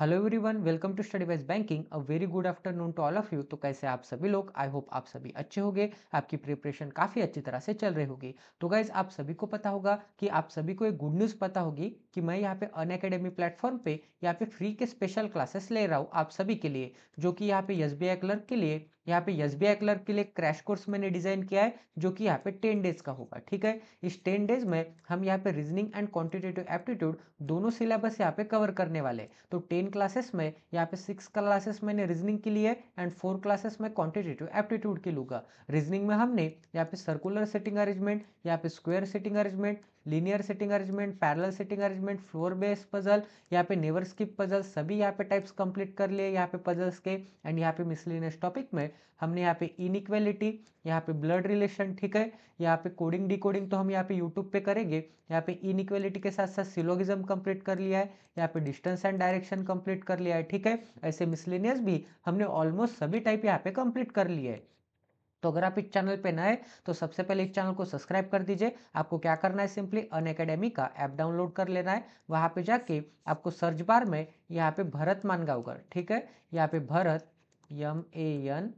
hello everyone welcome to study wise banking a very good afternoon to all of you तो कैसे आप सभी लोग आई होप आप सभी अच्छे होंगे आपकी प्रिपरेशन काफ़ी अच्छी तरह से चल रही होगी तो गाइज आप सभी को पता होगा कि आप सभी को एक गुड न्यूज़ पता होगी कि मैं यहाँ पे अन अकेडमी प्लेटफॉर्म पे यहाँ पे फ्री के स्पेशल क्लासेस ले रहा हूँ आप सभी के लिए जो कि यहाँ पे एस क्लर्क के लिए यहाँ पे एस बी क्लर्क के लिए क्रैश कोर्स मैंने डिजाइन किया है जो कि यहाँ पे टेन डेज का होगा ठीक है इस टेन डेज में हम यहाँ पे रीजनिंग एंड क्वान्टिटेटिव एप्टीट्यूड दोनों सिलेबस यहाँ पे कवर करने वाले तो टेन क्लासेस में यहाँ पे सिक्स क्लासेस मैंने रीजनिंग के लिए एंड फोर क्लासेस में क्वान्टिटेटिव एप्टीट्यूड के लूगा रीजनिंग में हमने यहाँ पे सर्कुलर सेटिंग अरेंजमेंट यहाँ पे square seating arrangement linear sitting arrangement parallel sitting arrangement floor base puzzle यहाँ पे नेवर स्किप पजल सभी यहाँ पे टाइप्स कंप्लीट कर लिए यहाँ पे पजल्स के एंड यहाँ पे मिसलिनियस टॉपिक में हमने यहाँ पे इनइक्वेलिटी यहाँ पे ब्लड रिलेशन ठीक है यहाँ पे कोडिंग डिकोडिंग तो हम यहाँ पे यूट्यूब पे करेंगे यहाँ पे इनइक्वेलिटी के साथ साथ सिलोगिज्म कंप्लीट कर लिया है यहाँ पे डिस्टेंस एंड डायरेक्शन कंप्लीट कर लिया है ठीक है ऐसे मिसलिनियस भी हमने ऑलमोस्ट सभी टाइप यहाँ पे कंप्लीट कर लिए है तो अगर आप इस चैनल पे नए तो सबसे पहले इस चैनल को सब्सक्राइब कर दीजिए आपको क्या करना है सिंपली अन का ऐप डाउनलोड कर लेना है वहाँ पे जाके आपको सर्च बार में यहाँ पे भरत मानगांवकर ठीक है यहाँ पे Bharat M A N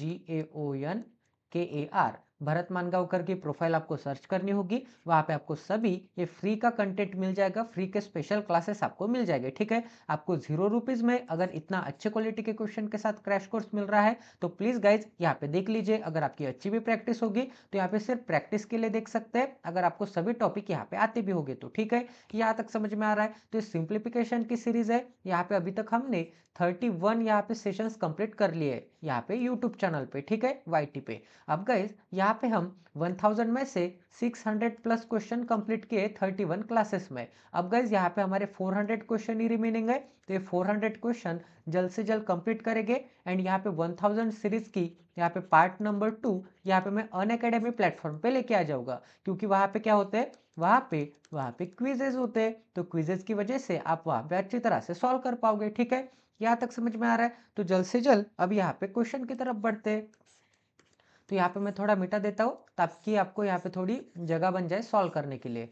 G A O N K A are Bharat मानगांवकर की प्रोफाइल आपको सर्च करनी होगी वहां पे आपको सभी ये फ्री का कंटेंट मिल जाएगा फ्री के स्पेशल क्लासेस आपको मिल जाएंगे ठीक है आपको जीरो रुपीज में अगर इतना अच्छे क्वालिटी के क्वेश्चन के साथ क्रैश कोर्स मिल रहा है तो प्लीज गाइज यहाँ पे देख लीजिए अगर आपकी अच्छी भी प्रैक्टिस होगी तो यहाँ पे सिर्फ प्रैक्टिस के लिए देख सकते हैं अगर आपको सभी टॉपिक यहाँ पे आते भी होंगे तो ठीक है यहाँ तक समझ में आ रहा है तो सिंप्लीफिकेशन की सीरीज है यहाँ पे अभी तक हमने थर्टी वन यहाँ पे सेशन कंप्लीट कर लिए यहाँ पे यूट्यूब चैनल पे ठीक है वाई पे अब गाइज यहाँ यहाँ पे हम 1000 में से 600 प्लस क्वेश्चन कंप्लीट किए 31 क्लासेस में अब गैस यहाँ पे हमारे 400 क्वेश्चन ही रिमेनिंग है तो ये 400 क्वेश्चन जल्द से जल्द कंप्लीट करेंगे एंड यहाँ पे 1000 सीरीज की यहाँ पे पार्ट नंबर टू यहाँ पे मैं अन अकेडमी प्लेटफॉर्म पे लेके आ जाऊंगा क्योंकि वहां पे क्या होते हैं वहाँ पे वहाँ पे क्विजेज होते हैं तो क्विजेज की वजह से आप वहाँ पे अच्छी तरह से सॉल्व कर पाओगे ठीक है यहाँ तक समझ में आ रहा है तो जल्द से जल्द अब यहाँ पे क्वेश्चन की तरफ बढ़ते हैं तो यहाँ पे मैं थोड़ा मिटा देता हूँ ताकि आपको यहाँ पे थोड़ी जगह बन जाए सॉल्व करने के लिए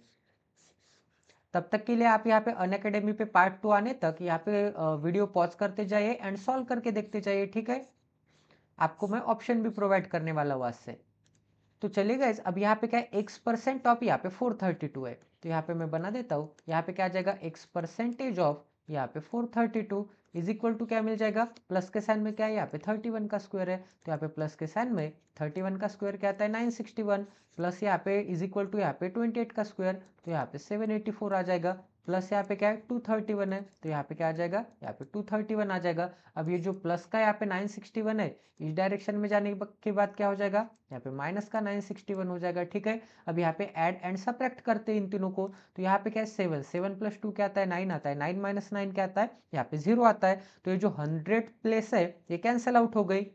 तब तक के लिए आप यहाँ पे अन अकेडमी पे पार्ट टू आने तक यहाँ पे वीडियो पॉज करते जाइए एंड सॉल्व करके देखते जाइए ठीक है आपको मैं ऑप्शन भी प्रोवाइड करने वाला हूँ आज से तो चलिए गए अब यहाँ पे क्या एक्स परसेंट ऑफ यहाँ पे फोर थर्टी टू है तो यहाँ पे मैं बना देता हूँ यहाँ पे क्या आ जाएगा एक्स परसेंटेज ऑफ यहाँ पे four thirty two is equal to क्या मिल जाएगा प्लस के साइन में क्या है यहाँ पे थर्टी वन का स्क्वायर है तो यहाँ पे प्लस के साइन में थर्टी वन का स्क्वायर क्या आता है नाइन सिक्सटी वन प्लस यहाँ पे इज इक्वल टू यहाँ पे ट्वेंटी एट का स्क्वायर तो यहाँ पे सेवन एटी फोर आ जाएगा प्लस यहाँ पे क्या है टू थर्टी वन है तो यहाँ पे क्या आ जाएगा यहाँ पे टू थर्टी वन आ जाएगा अब ये जो प्लस का यहाँ पे नाइन सिक्सटी वन है इस डायरेक्शन में जाने के बाद क्या हो जाएगा यहाँ पे माइनस का नाइन सिक्सटी वन हो जाएगा ठीक है अब यहाँ पे ऐड एंड सब्रैक्ट करते हैं इन तीनों को तो यहाँ पे क्या है सेवन सेवन प्लस टू क्या आता है नाइन आता है नाइन माइनस नाइन क्या आता है यहाँ पे जीरो आता है तो ये जो हंड्रेड प्लेस है ये कैंसिल आउट हो गई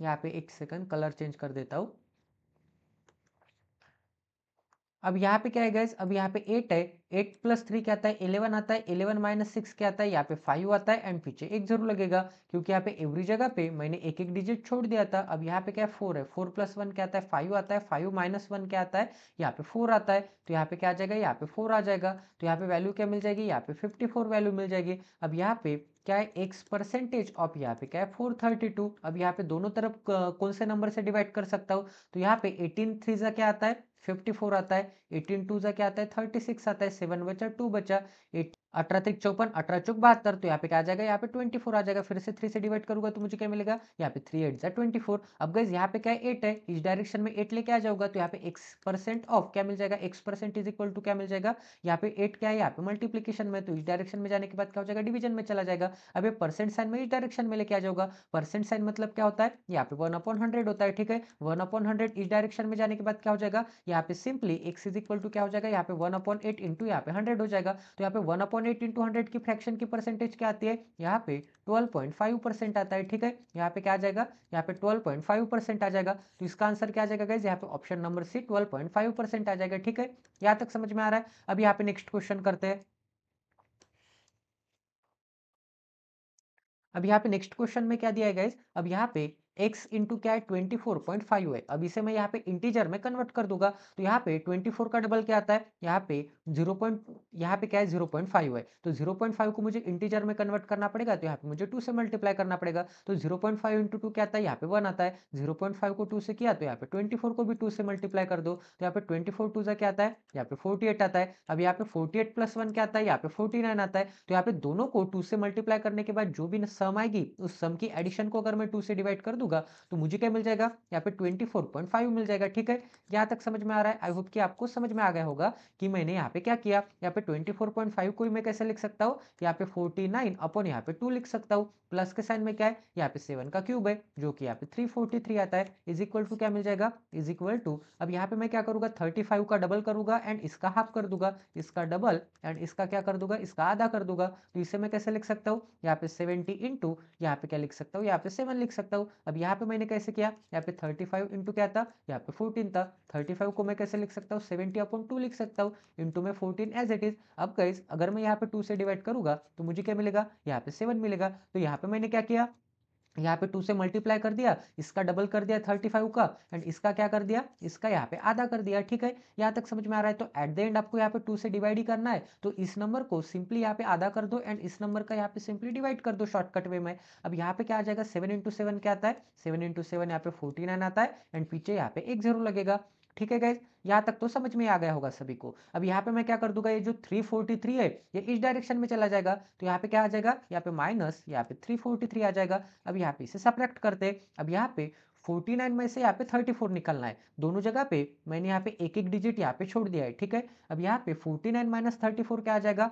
यहाँ पे एक सेकंड कलर चेंज कर देता हूँ अब यहाँ पे क्या है गैस अब यहाँ पे एट है एट प्लस थ्री क्या आता है इलेवन आता है इलेवन माइनस सिक्स क्या आता है यहाँ पे फाइव आता है एंड पीछे एक जरूर लगेगा क्योंकि यहाँ पे एवरी जगह पे मैंने एक एक डिजिट छोड़ दिया था अब यहाँ पे क्या है फोर है फोर प्लस वन क्या आता है फाइव आता है फाइव माइनस वन क्या आता है यहाँ पे फोर आता है तो यहाँ पे क्या आ जाएगा यहाँ पे फोर आ जाएगा तो यहाँ पे वैल्यू क्या मिल जाएगी यहाँ पे फिफ्टी फोर वैल्यू मिल जाएगी अब यहाँ पे क्या है एक्स परसेंटेज ऑफ यहाँ पे क्या है फोर थर्टी टू अब यहाँ पे दोनों तरफ कौन से नंबर से डिवाइड कर सकता हूँ तो यहाँ पे एटीन थ्री जा क्या आता है फिफ्टी फोर आता है एटीन टू जा क्या आता है थर्टी सिक्स आता है सेवन बचा टू बचा एट अठारह तरीक चौपन अठारह चौक बहत्तर तो यहाँ पे क्या आ जाएगा यहाँ पे ट्वेंटी फोर आ जाएगा फिर से थ्री से डिवाइड करूंगा तो मुझे क्या मिलेगा यहाँ पे थ्री एट जाए ट्वेंटी फोर अब गई यहाँ पे क्या एट है इस डायरेक्शन में एट लेके आ जाऊंगा तो यहाँ पे एक्स परसेंट ऑफ क्या मिल जाएगा X percent is equal to क्या मिल जाएगा यहाँ पे एट क्या है यहाँ पे मल्टीप्लीकेशन में तो इस डायरेक्शन में जाने के बाद क्या हो जाएगा डिविजन में चला जाएगा अब ये परसेंट साइन में इस डायरेक्शन में लेके आ जाऊंगा परसेंट साइन मतलब क्या होता है यहाँ पे वन अपॉन हंड्रेड होता है ठीक है वन अपॉन हंड्रेड इस डायरेक्शन में जाने के बाद क्या हो जाएगा यहाँ पे simply X is equal to क्या हो जाएगा यहाँ पे वन अपॉन एट इंटू यहाँ पे हंड्रेड हो जाएगा तो यहाँ पे one upon one eight into hundred की फ्रैक्शन की परसेंटेज क्या आती है यहाँ पे ट्वेल्व पॉइंट फाइव परसेंट आता है ठीक है यहाँ पे क्या आ जाएगा यहाँ पे ट्वेल्व पॉइंट फाइव परसेंट आ जाएगा तो इसका आंसर क्या आ जाएगा गाइज यहाँ पे option number C twelve point five percent आ जाएगा ठीक है यहाँ तक समझ में आ रहा है अब यहाँ पे नेक्स्ट क्वेश्चन करते हैं अब यहाँ पे नेक्स्ट क्वेश्चन में क्या दिया है गाइज अब यहाँ पे एक्स इंटू क्या है ट्वेंटी फोर पॉइंट फाइव है अब इसे मैं यहाँ पे इंटीजर में कन्वर्ट कर दूंगा तो यहाँ पे ट्वेंटी फोर का डबल क्या आता है यहाँ पे जीरो पॉइंट यहाँ पे क्या है जीरो पॉइंट फाइव है तो जीरो पॉइंट फाइव को मुझे इंटीजर में कन्वर्ट करना पड़ेगा तो यहाँ पे मुझे टू से मल्टीप्लाई करना पड़ेगा तो zero point five into two क्या आता है यहाँ पे वन आता है जीरो पॉइंट फाइव को टू से किया तो यहाँ पे ट्वेंटी फोर को भी टू से मल्टीप्लाई कर दो तो यहाँ पे ट्वेंटी फोर टू से क्या आता है यहाँ पे फोर्टी एट आता है अब यहाँ पे फोर्टी एट प्लस वन क्या आता है यहाँ पे फोर्टी नाइन आता है तो यहाँ पे दोनों को टू से मल्टीप्लाई करने के बाद जो भी सम आएगी उस सम की एडिशन को अगर मैं टू से डिवाइड कर दूंगा तो मुझे क्या मिल जाएगा यहाँ पे ट्वेंटी फोर पॉइंट फाइव मिल जाएगा ठीक है यहाँ तक समझ में आ रहा है आई होप कि आपको समझ में आ गया होगा कि मैंने यहाँ पे क्या किया यहाँ पे ट्वेंटी फोर पॉइंट फाइव को मैं कैसे लिख सकता हूँ यहाँ पे फोर्टी नाइन अपन यहाँ पे टू लिख सकता हूँ प्लस के साइन में क्या है यहाँ पे सेवन का क्यूब है जो कि यहाँ पे थ्री फोर्टी थ्री आता है इज इक्वल टू क्या मिल जाएगा इज इक्वल टू अब यहाँ पे मैं क्या करूंगा थर्टी फाइव का डबल करूंगा एंड इसका हाफ कर दूंगा इसका डबल एंड इसका क्या कर दूंगा इसका आधा कर दूंगा तो इसे मैं कैसे लिख सकता हूँ यहाँ पे सेवेंटी इंटू यहाँ पे क्या लिख सकता हूँ यहाँ पे सेवन लिख सकता हूँ अब यहाँ पे मैंने कैसे किया यहाँ पे थर्टी फाइव इंटू क्या था यहाँ पे फोर्टीन था थर्टी फाइव को मैं कैसे लिख सकता हूँ सेवेंटी अपॉन टू लिख सकता हूँ इंटू में फोर्टीन एज इट इज अब गाइज अगर मैं यहाँ पे टू से डिवाइड करूंगा तो मुझे क्या मिलेगा यहाँ पे सेवन मिलेगा तो यहाँ पे मैंने क्या किया यहाँ पे टू से मल्टीप्लाई कर दिया इसका डबल कर दिया थर्टी फाइव का एंड इसका क्या कर दिया इसका यहाँ पे आधा कर दिया ठीक है यहाँ तक समझ में आ रहा है तो एट द एंड आपको यहाँ पे टू से डिवाइड ही करना है तो इस नंबर को सिंपली यहाँ पे आधा कर दो एंड इस नंबर का यहाँ पे सिंपली डिवाइड कर दो शॉर्टकट वे में अब यहाँ पे क्या आ जाएगा सेवन इंटू सेवन क्या आता है सेवन इंटू सेवन यहाँ पे फोर्टी नाइन आता है एंड पीछे यहाँ पे एक जीरो लगेगा ठीक है गैस यहाँ तक तो समझ में आ गया होगा सभी को अब यहाँ पे मैं क्या कर दूंगा ये जो 343 है ये इस डायरेक्शन में चला जाएगा तो यहाँ पे क्या आ जाएगा यहाँ पे माइनस यहाँ पे 343 आ जाएगा अब यहाँ पे इसे सप्रैक्ट करते हैं अब यहाँ पे 49 में से यहाँ पे 34 निकलना है दोनों जगह पे मैंने यहाँ पे एक एक डिजिट यहाँ पे छोड़ दिया है ठीक है अब यहाँ पे 49 नाइन माइनस थर्टी क्या आ जाएगा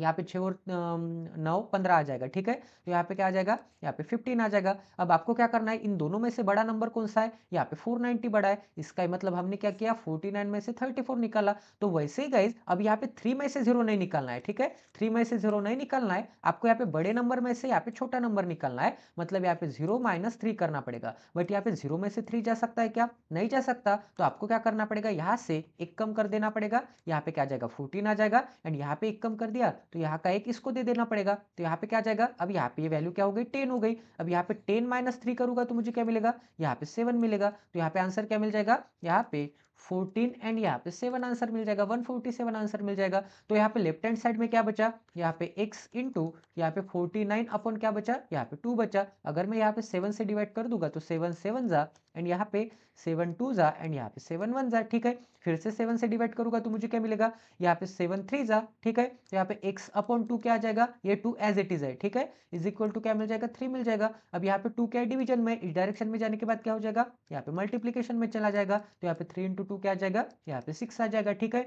यहाँ पे छः और नौ पंद्रह आ जाएगा ठीक है तो यहाँ पे क्या आ जाएगा यहाँ पे फिफ्टीन आ जाएगा अब आपको क्या करना है इन दोनों में से बड़ा नंबर कौन सा है यहाँ पे फोर नाइन्टी बड़ा है इसका मतलब हमने क्या किया फोर्टी नाइन में से थर्टी फोर निकाला तो वैसे ही गाइज अब यहाँ पे थ्री में से जीरो नहीं निकालना है ठीक है थ्री में से जीरो नहीं निकालना है आपको यहाँ पे बड़े नंबर में से यहाँ पे छोटा नंबर निकालना है मतलब यहाँ पे जीरो माइनस थ्री करना पड़ेगा बट यहाँ पे जीरो में से थ्री जा सकता है क्या नहीं जा सकता तो आपको क्या करना पड़ेगा यहाँ से एक कम कर देना पड़ेगा यहाँ पे क्या जाएगा फोर्टीन आ जाएगा एंड यहाँ पे एक कम कर दिया तो यहाँ का एक इसको दे देना पड़ेगा तो यहाँ पे क्या आ जाएगा अब यहाँ पे ये वैल्यू क्या हो गई टेन हो गई अब यहाँ पे टेन माइनस थ्री करूंगा तो मुझे क्या मिलेगा यहाँ पे सेवन मिलेगा तो यहाँ पे आंसर क्या मिल जाएगा यहाँ पे फोर्टीन एंड यहाँ पे सेवन आंसर मिल जाएगा वन फोर्टी सेवन आंसर मिल जाएगा तो यहाँ पे लेफ्ट हैंड साइड में क्या बचा यहाँ पे x इंटू यहाँ पे फोर्टी नाइन अपॉन क्या बचा यहाँ पे टू बचा अगर मैं यहाँ पे सेवन से डिवाइड कर दूंगा तो सेवन सेवन जा एंड यहाँ पे सेवन टू जा एंड यहाँ पे सेवन वन जा ठीक है फिर से सेवन से डिवाइड करूंगा तो मुझे क्या मिलेगा यहाँ पे सेवन थ्री जा ठीक है तो यहाँ पे एक्स अपॉन टू क्या आ जाएगा ये टू एज इट इज है ठीक है इज इक्वल टू क्या मिल जाएगा थ्री मिल जाएगा अब यहाँ पे टू क्या डिविजन में इस डायरेक्शन में जाने के बाद क्या हो जाएगा यहाँ पे मल्टीप्लीकेशन में चला जाएगा तो यहाँ पे थ्री इंटू टू क्या आ जाएगा यहाँ पे सिक्स आ जाएगा ठीक है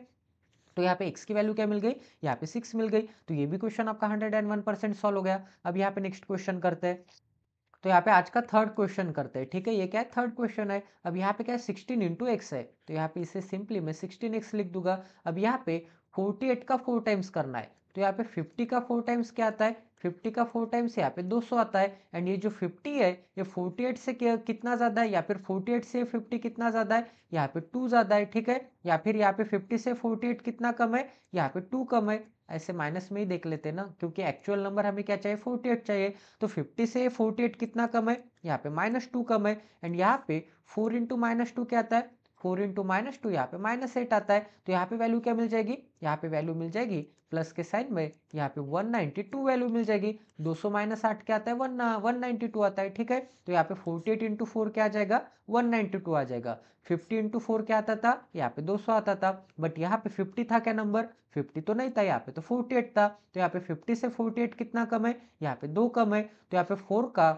तो यहाँ पे x की वैल्यू क्या मिल गई यहाँ पे सिक्स मिल गई तो ये भी क्वेश्चन आपका hundred and one percent solve हो गया अब यहाँ पे नेक्स्ट क्वेश्चन करते हैं तो यहाँ पे आज का थर्ड क्वेश्चन करते हैं ठीक है ये क्या है थर्ड क्वेश्चन है अब यहाँ पे क्या है सिक्सटीन इंटू एक्स है तो यहाँ पे इसे सिंपली मैं सिक्सटीन एक्स लिख दूंगा अब यहाँ पे फोर्टी एट का फोर टाइम्स करना है तो यहाँ पे फिफ्टी का फोर टाइम्स क्या आता है फिफ्टी का फोर टाइम्स यहाँ पे दो सौ आता है एंड ये जो फिफ्टी है ये फोर्टी एट से कितना ज़्यादा है या फिर फोर्टी एट से फिफ्टी कितना ज़्यादा है यहाँ पे टू ज़्यादा है ठीक है या फिर यहाँ पे फिफ्टी से फोर्टी एट कितना कम है यहाँ पे टू कम है ऐसे माइनस में ही देख लेते ना क्योंकि एक्चुअल नंबर हमें क्या चाहिए 48 चाहिए तो 50 से 48 कितना कम है यहाँ पे माइनस टू कम है एंड यहाँ पे 4 इंटू माइनस टू क्या आता है फोर इंटू माइनस टू यहाँ पे माइनस एट आता है तो यहाँ पे वैल्यू क्या मिल जाएगी यहाँ पे वैल्यू मिल जाएगी प्लस के साइन में यहाँ पे 192 वैल्यू मिल जाएगी 200 सौ माइनस आठ क्या आता है वन वन नाइन्टी टू आता है ठीक है तो यहाँ पे 48 एट इंटू फोर क्या आ जाएगा 192 आ जाएगा 50 इंटू फोर क्या आता था यहाँ पे 200 आता था बट यहाँ पे 50 था क्या नंबर 50 तो नहीं था यहाँ पे तो 48 था तो यहाँ पे 50 से 48 कितना कम है यहाँ पे दो कम है तो यहाँ पे फोर का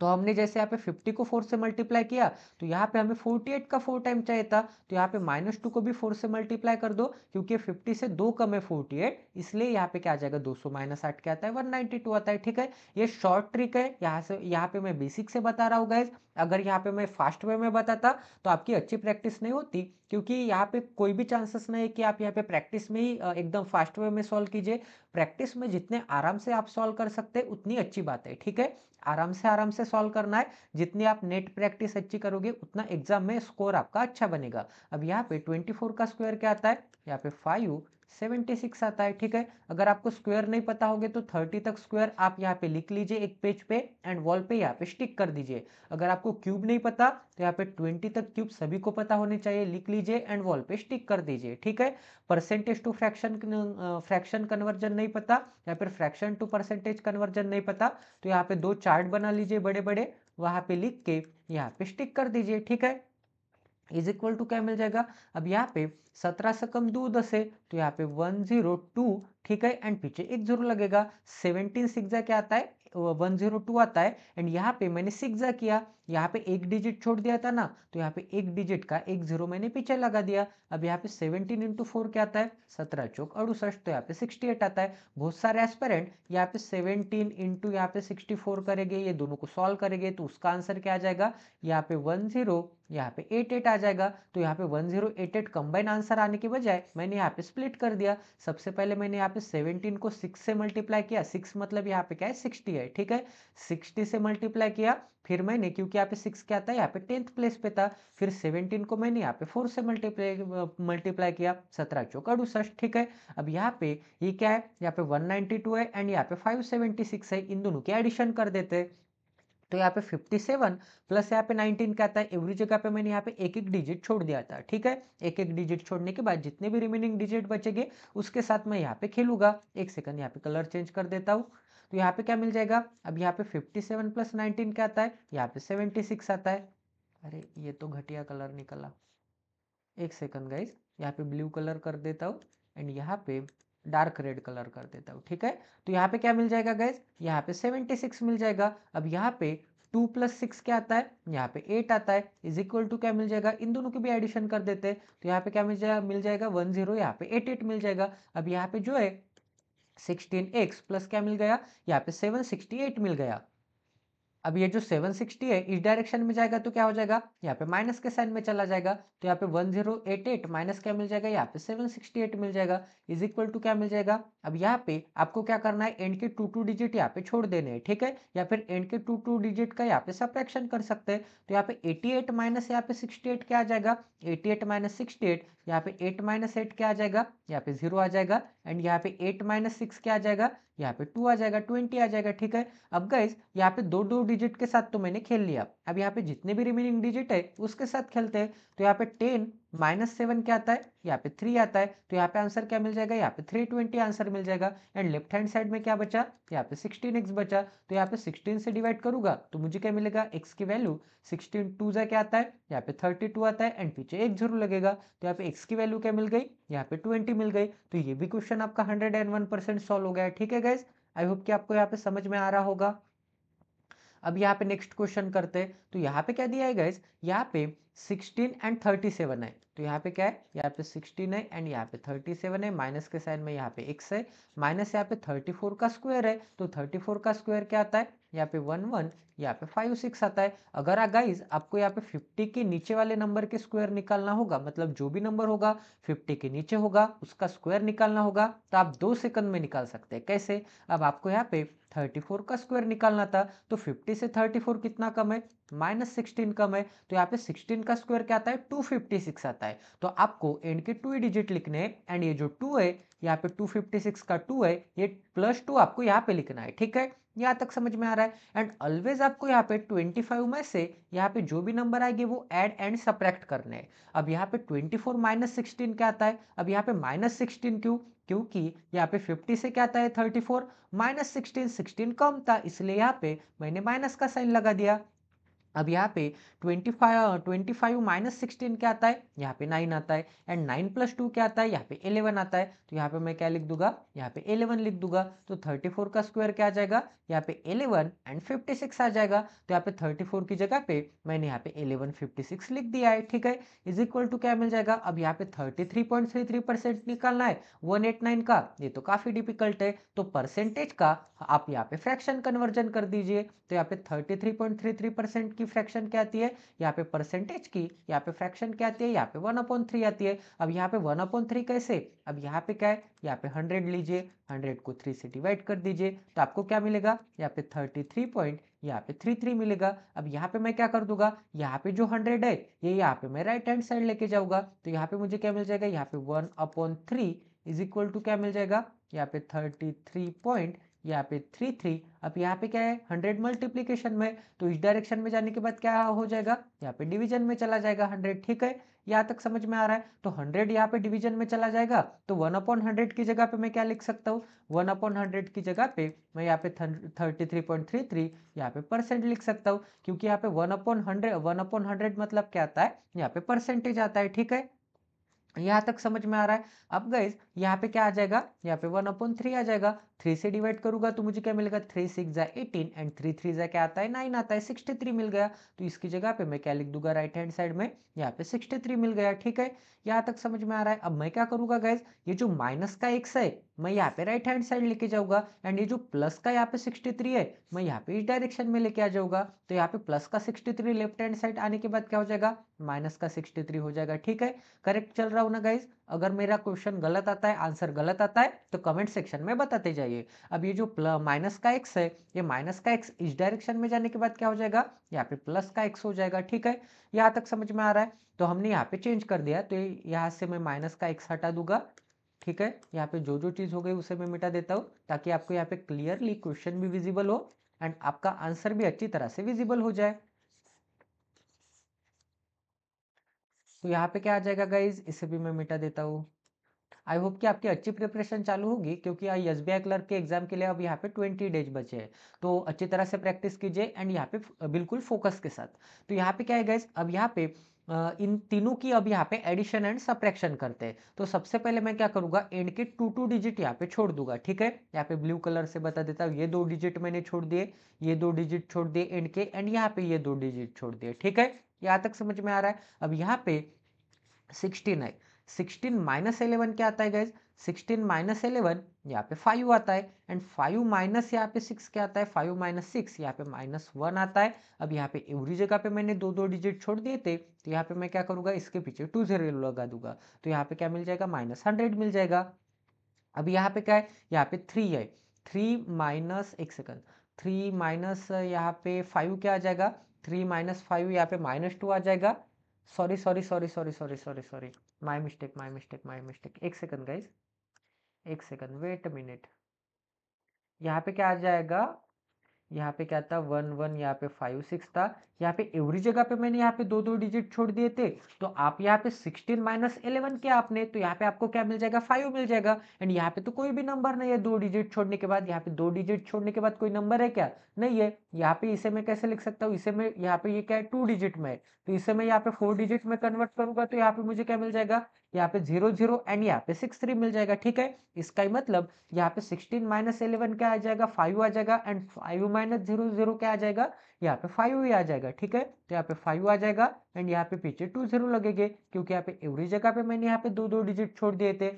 तो हमने जैसे यहाँ पे 50 को 4 से मल्टीप्लाई किया तो यहाँ पे हमें 48 का 4 टाइम चाहिए था तो यहाँ पे माइनस टू को भी 4 से मल्टीप्लाई कर दो क्योंकि 50 से दो कम है 48 इसलिए यहाँ पे क्या आ जाएगा 200 सौ माइनस आठ क्या आता है 192 आता है ठीक है ये शॉर्ट ट्रिक है यहाँ से यहाँ पे मैं बेसिक से बता रहा हूँ गैस अगर यहाँ पे मैं फास्ट वे में बताता तो आपकी अच्छी प्रैक्टिस नहीं होती क्योंकि यहाँ पे कोई भी चांसेस नहीं है कि आप यहाँ पे प्रैक्टिस में ही एकदम फास्ट वे में सॉल्व कीजिए प्रैक्टिस में जितने आराम से आप सॉल्व कर सकते हैं उतनी अच्छी बात है ठीक है आराम से आराम से सॉल्व करना है जितनी आप नेट प्रैक्टिस अच्छी करोगे उतना एग्जाम में स्कोर आपका अच्छा बनेगा अब यहाँ पे 24 का स्क्वायर क्या आता है यहाँ पे 5 सेवेंटी सिक्स आता है ठीक है अगर आपको स्क्वायर नहीं पता होगे तो थर्टी तक स्क्वायर आप यहाँ पे लिख लीजिए एक पेज पे एंड वॉल पे यहाँ पे स्टिक कर दीजिए अगर आपको क्यूब नहीं पता तो यहाँ पे ट्वेंटी तक क्यूब सभी को पता होने चाहिए लिख लीजिए एंड वॉल पे स्टिक कर दीजिए ठीक है percentage to fraction fraction conversion नहीं पता या फिर फ्रैक्शन टू परसेंटेज कन्वर्जन नहीं पता तो यहाँ पे दो चार्ट बना लीजिए बड़े बड़े वहां पे लिख के यहाँ पे स्टिक कर दीजिए ठीक है इज इक्वल टू क्या मिल जाएगा अब यहाँ पे सत्रह से कम दो दस है तो यहाँ पे वन जीरो टू ठीक है एंड पीछे एक जीरो लगेगा सेवनटीन सिक्स क्या आता है वन जीरो टू आता है एंड यहाँ पे मैंने सिक्स किया यहाँ पे एक डिजिट छोड़ दिया था ना तो यहाँ पे एक डिजिट का एक जीरो मैंने पीछे लगा दिया अब यहाँ पे सेवनटीन इंटू फोर क्या आता है सत्रह चौक अड़ुसठ तो यहाँ पे सिक्सटी एट आता है बहुत सारे एस्पेरेंट यहाँ पे सेवनटीन इंटू यहाँ पे सिक्सटी फोर करेंगे ये दोनों को सॉल्व करेंगे तो उसका आंसर क्या आ जाएगा यहाँ पे वन जीरो यहाँ पे एट एट आ जाएगा तो यहाँ पे one zero eight eight combine answer आने के बजाय मैंने यहाँ पे स्प्लिट कर दिया सबसे पहले मैंने यहाँ पे सेवनटीन को सिक्स से मल्टीप्लाई किया सिक्स मतलब यहाँ पे क्या है सिक्सटी है ठीक है सिक्सटी से मल्टीप्लाई किया फिर मैंने क्योंकि यहाँ पे सिक्स क्या था यहाँ पे टेंथ प्लेस पे था फिर सेवनटीन को मैंने यहाँ पे फोर से मल्टीप्लाई मल्टीप्लाई किया सत्रह चौका अड़सठ ठीक है अब यहाँ पे ये क्या है यहाँ पे वन नाइनटी टू है एंड यहाँ पे फाइव सेवेंटी सिक्स है इन दोनों के एडिशन कर देते हैं तो यहाँ पे 57 प्लस यहाँ पे 19 क्या आता है एवरी जगह पे मैंने यहाँ पे एक एक डिजिट छोड़ दिया था ठीक है एक एक डिजिट छोड़ने के बाद जितने भी रिमेनिंग डिजिट बचेंगे उसके साथ मैं यहाँ पे खेलूंगा एक सेकंड यहाँ पे कलर चेंज कर देता हूँ तो यहाँ पे क्या मिल जाएगा अब यहाँ पे 57 प्लस नाइनटीन क्या आता है यहाँ पे 76 आता है अरे ये तो घटिया कलर निकला एक सेकंड गाइज यहाँ पे ब्लू कलर कर देता हूँ एंड यहाँ पे डार्क रेड कलर कर देता हूँ ठीक है तो यहाँ पे क्या मिल जाएगा गाइज यहाँ पे 76 मिल जाएगा अब यहाँ पे टू प्लस सिक्स क्या आता है यहाँ पे एट आता है इज इक्वल टू क्या मिल जाएगा इन दोनों के भी एडिशन कर देते हैं तो यहाँ पे क्या मिल जाएगा मिल जाएगा वन जीरो यहाँ पे एट एट मिल जाएगा अब यहाँ पे जो है सिक्सटीन एक्स प्लस क्या मिल गया यहाँ पे सेवन सिक्सटी एट मिल गया अब ये जो सेवन सिक्सटी है इस डायरेक्शन में जाएगा तो क्या हो जाएगा यहाँ पे माइनस के साइन में चला जाएगा तो यहाँ पे one zero eight eight minus क्या मिल जाएगा यहाँ पे सेवन सिक्सटी एट मिल जाएगा इज इक्वल टू क्या मिल जाएगा अब यहाँ पे आपको क्या करना है एंड के टू टू डिजिट यहाँ पे छोड़ देने हैं ठीक है या फिर एंड के टू टू डिजिट का यहाँ पे सप्रैक्शन कर सकते हैं तो यहाँ पे एटी एट माइनस यहाँ पे सिक्सटी एट क्या आ जाएगा eighty eight minus sixty eight यहाँ पे एट माइनस एट क्या आ जाएगा यहाँ पे जीरो आ जाएगा एंड यहाँ पे एट माइनस सिक्स क्या आ जाएगा यहाँ पे टू आ जाएगा ट्वेंटी आ जाएगा ठीक है अब गाइज यहाँ पे दो दो डिजिट के साथ तो मैंने खेल लिया अब यहाँ पे जितने भी रिमेनिंग डिजिट है उसके साथ खेलते हैं तो यहाँ पे टेन माइनस सेवन क्या आता है यहाँ पे थ्री आता है तो यहाँ पे आंसर क्या मिल जाएगा यहाँ पे थ्री ट्वेंटी आंसर मिल जाएगा एंड लेफ्ट हैंड साइड में क्या बचा यहाँ पे सिक्सटीन एक्स बचा तो यहाँ पे सिक्सटीन से डिवाइड करूंगा तो मुझे क्या मिलेगा एक्स की वैल्यू सिक्सटीन टू जा क्या आता है यहाँ पे थर्टी टू आता है एंड पीछे एक जरूर लगेगा तो यहाँ पे एक्स की वैल्यू क्या मिल गई यहाँ पे ट्वेंटी मिल गई तो ये भी क्वेश्चन आपका hundred and one percent solve हो गया ठीक है गाइज आई होप कि आपको यहाँ पे समझ में आ रहा होगा अब यहाँ पे नेक्स्ट क्वेश्चन करते हैं तो यहाँ पे क्या दिया है गाइज यहाँ पे 16 एंड 37 है तो यहाँ पे क्या है यहाँ पे 16 है एंड यहाँ पे 37 है माइनस के साइन में यहाँ पे एक्स है माइनस यहाँ पे 34 का स्क्वायर है तो 34 का स्क्वायर क्या आता है यहाँ पे वन वन यहाँ पे फाइव सिक्स आता है अगर आ गाइज आपको यहाँ पे फिफ्टी के नीचे वाले नंबर के स्क्वायर निकालना होगा मतलब जो भी नंबर होगा फिफ्टी के नीचे होगा उसका स्क्वायर निकालना होगा तो आप दो सेकंड में निकाल सकते हैं कैसे अब आपको यहाँ पे थर्टी फोर का स्क्वायर निकालना था तो फिफ्टी से थर्टी फोर कितना कम है माइनस सिक्सटीन कम है तो यहाँ पे सिक्सटीन का स्क्वायर क्या आता है टू फिफ्टी सिक्स आता है तो आपको एंड के टू डिजिट लिखने हैं एंड ये जो टू है यहाँ पे टू फिफ्टी सिक्स का टू है ये प्लस टू आपको यहाँ पे लिखना है ठीक है यहाँ तक समझ में आ रहा है एंड ऑलवेज आपको यहाँ पे 25 में से यहाँ पे जो भी नंबर आएगी वो एड एंड सप्रैक्ट करने है अब यहाँ पे 24 फोर माइनस सिक्सटीन क्या आता है अब यहाँ पे माइनस सिक्सटीन क्यों क्योंकि यहाँ पे 50 से क्या आता है 34 फोर माइनस सिक्सटीन सिक्सटीन कम था इसलिए यहाँ पे मैंने माइनस का साइन लगा दिया अब यहाँ पे 25 five twenty five minus sixteen क्या आता है यहाँ पे नाइन आता है एंड नाइन प्लस टू क्या आता है यहाँ पे 11 आता है तो यहाँ पे मैं क्या लिख दूंगा यहाँ पे 11 लिख दूंगा तो 34 का स्क्वायर क्या आ जाएगा यहाँ पे 11 एंड 56 आ जाएगा तो यहाँ पे 34 की जगह पे मैंने यहाँ पे 1156 लिख दिया है ठीक है इज इक्वल टू क्या मिल जाएगा अब यहाँ पे थर्टी परसेंट निकालना है वन का ये तो काफ़ी डिफिकल्ट है तो परसेंटेज का आप यहाँ पे फ्रैक्शन कन्वर्जन कर दीजिए तो यहाँ पे थर्टी की की फ्रैक्शन क्या आती है यहाँ पे परसेंटेज की यहाँ पे फ्रैक्शन क्या आती है यहाँ पे वन अपॉइंट थ्री आती है अब यहाँ पे वन अपॉइंट थ्री कैसे अब यहाँ पे क्या है यहाँ पे हंड्रेड लीजिए हंड्रेड को थ्री से डिवाइड कर दीजिए तो आपको क्या मिलेगा यहाँ पे थर्टी थ्री पॉइंट यहाँ पे थ्री थ्री मिलेगा अब यहाँ पे मैं क्या कर दूंगा यहाँ पे जो हंड्रेड है ये यहाँ पे मैं राइट हैंड साइड लेके जाऊंगा तो यहाँ पे मुझे क्या मिल जाएगा यहाँ पे one upon three is equal to क्या मिल जाएगा यहाँ पे थर्टी थ्री पॉइंट यहाँ पे थ्री थ्री अब यहाँ पे क्या है हंड्रेड मल्टीप्लीकेशन में तो इस डायरेक्शन में जाने के बाद क्या हो जाएगा यहाँ पे डिवीजन में चला जाएगा हंड्रेड ठीक है यहाँ तक समझ में आ रहा है तो हंड्रेड यहाँ पे डिवीजन में चला जाएगा तो वन अपॉन हंड्रेड की जगह पे मैं क्या लिख सकता हूँ वन अपॉन हंड्रेड की जगह पे मैं यहाँ पे thirty three point three three यहाँ पे परसेंट लिख सकता हूँ क्योंकि यहाँ पे one upon hundred one upon hundred मतलब क्या आता है यहाँ पे परसेंटेज आता है ठीक है यहाँ तक समझ में आ रहा है अब गैस यहाँ पे क्या आ जाएगा यहाँ पे वन अपॉन थ्री आ जाएगा थ्री से डिवाइड करूंगा तो मुझे क्या मिलेगा थ्री सिक्स जा एटीन एंड थ्री थ्री जा क्या आता है नाइन आता है सिक्सटी थ्री मिल गया तो इसकी जगह पे मैं क्या लिख दूंगा राइट हैंड साइड में यहाँ पे सिक्सटी थ्री मिल गया ठीक है यहाँ तक समझ में आ रहा है अब मैं क्या करूंगा गैस ये जो माइनस का एक्स है मैं यहाँ पे राइट हैंड साइड लेके जाऊंगा एंड ये जो प्लस का यहाँ पे सिक्सटी थ्री है मैं यहाँ पे इस डायरेक्शन में लेके आ जाऊंगा तो यहाँ पे प्लस का sixty three left hand side आने के बाद क्या हो जाएगा माइनस का 63 हो जाएगा ठीक है करेक्ट चल रहा हो ना गाइज अगर मेरा क्वेश्चन गलत आता है आंसर गलत आता है तो कमेंट सेक्शन में बताते जाइए अब ये जो माइनस का एक्स है ये माइनस का एक्स इस डायरेक्शन में जाने के बाद क्या हो जाएगा यहाँ पे प्लस का एक्स हो जाएगा ठीक है यहाँ तक समझ में आ रहा है तो हमने यहाँ पे चेंज कर दिया तो यहाँ से मैं माइनस का एक्स हटा दूंगा ठीक है यहाँ पे जो जो चीज़ हो गई उसे मैं मिटा देता हूँ ताकि आपको यहाँ पे क्लियरली क्वेश्चन भी विजिबल हो एंड आपका आंसर भी अच्छी तरह से विजिबल हो जाए तो यहाँ पे क्या आ जाएगा गाइज इसे भी मैं मिटा देता हूँ आई होप कि आपकी अच्छी प्रिपरेशन चालू होगी क्योंकि एस बी आई क्लर्क के एग्जाम के लिए अब यहाँ पे ट्वेंटी डेज बचे हैं तो अच्छी तरह से प्रैक्टिस कीजिए एंड यहाँ पे बिल्कुल फोकस के साथ तो यहाँ पे क्या है गाइज अब यहाँ पे इन तीनों की अब यहाँ पे एडिशन एंड सप्रेक्शन करते हैं तो सबसे पहले मैं क्या करूंगा एंड के टू टू डिजिट यहाँ पे छोड़ दूंगा ठीक है यहाँ पे ब्लू कलर से बता देता हूँ ये दो डिजिट मैंने छोड़ दिए ये दो डिजिट छोड़ दिए एंड के एंड यहाँ पे ये दो डिजिट छोड़ दिए ठीक है यहाँ तक समझ में आ रहा है अब यहाँ पे सिक्सटीन है सिक्सटीन माइनस एलेवन क्या आता है गैज सिक्सटीन माइनस एलेवन यहाँ पे फाइव आता है एंड फाइव माइनस यहाँ पे सिक्स क्या आता है फाइव माइनस सिक्स यहाँ पे माइनस वन आता है अब यहाँ पे एवरी जगह पे मैंने दो दो डिजिट छोड़ दिए थे तो यहाँ पे मैं क्या करूँगा इसके पीछे टू जीरो लगा दूंगा तो यहाँ पे क्या मिल जाएगा माइनस हंड्रेड मिल जाएगा अब यहाँ पे क्या है यहाँ पे थ्री है थ्री माइनस एक सेकंड थ्री माइनस यहाँ पे फाइव क्या आ जाएगा थ्री माइनस फाइव यहाँ पे माइनस टू आ जाएगा sorry sorry sorry sorry sorry sorry sorry my mistake my mistake my mistake एक सेकंड गाइज एक सेकंड वेट अ मिनट यहाँ पे क्या आ जाएगा यहाँ पे क्या था वन वन यहाँ पे फाइव सिक्स था यहाँ पे एवरी जगह पे मैंने यहाँ पे दो दो डिजिट छोड़ दिए थे तो आप यहाँ पे सिक्सटीन माइनस इलेवन किया आपने तो यहाँ पे आपको क्या मिल जाएगा फाइव मिल जाएगा एंड यहाँ पे तो कोई भी नंबर नहीं है दो डिजिट छोड़ने के बाद यहाँ पे दो डिजिट छोड़ने के बाद कोई नंबर है क्या नहीं है यहाँ पे इसे मैं कैसे लिख सकता हूँ इसे मैं यहाँ पे ये क्या है टू डिजिट में तो इसे मैं यहाँ पे फोर डिजिट में कन्वर्ट करूंगा तो यहाँ पे मुझे क्या मिल जाएगा यहाँ पे जीरो जीरो एंड यहाँ पे सिक्स थ्री मिल जाएगा ठीक है इसका ही मतलब यहाँ पे सिक्सटीन माइनस इलेवन क्या आ जाएगा फाइव आ जाएगा and five minus zero zero क्या आ जाएगा यहाँ पे फाइव ही आ जाएगा ठीक है तो यहाँ पे फाइव आ जाएगा एंड यहाँ पे पीछे टू जीरो लगेगे क्योंकि यहाँ पे एवरी जगह पे मैंने यहाँ पे दो दो डिजिट छोड़ दिए थे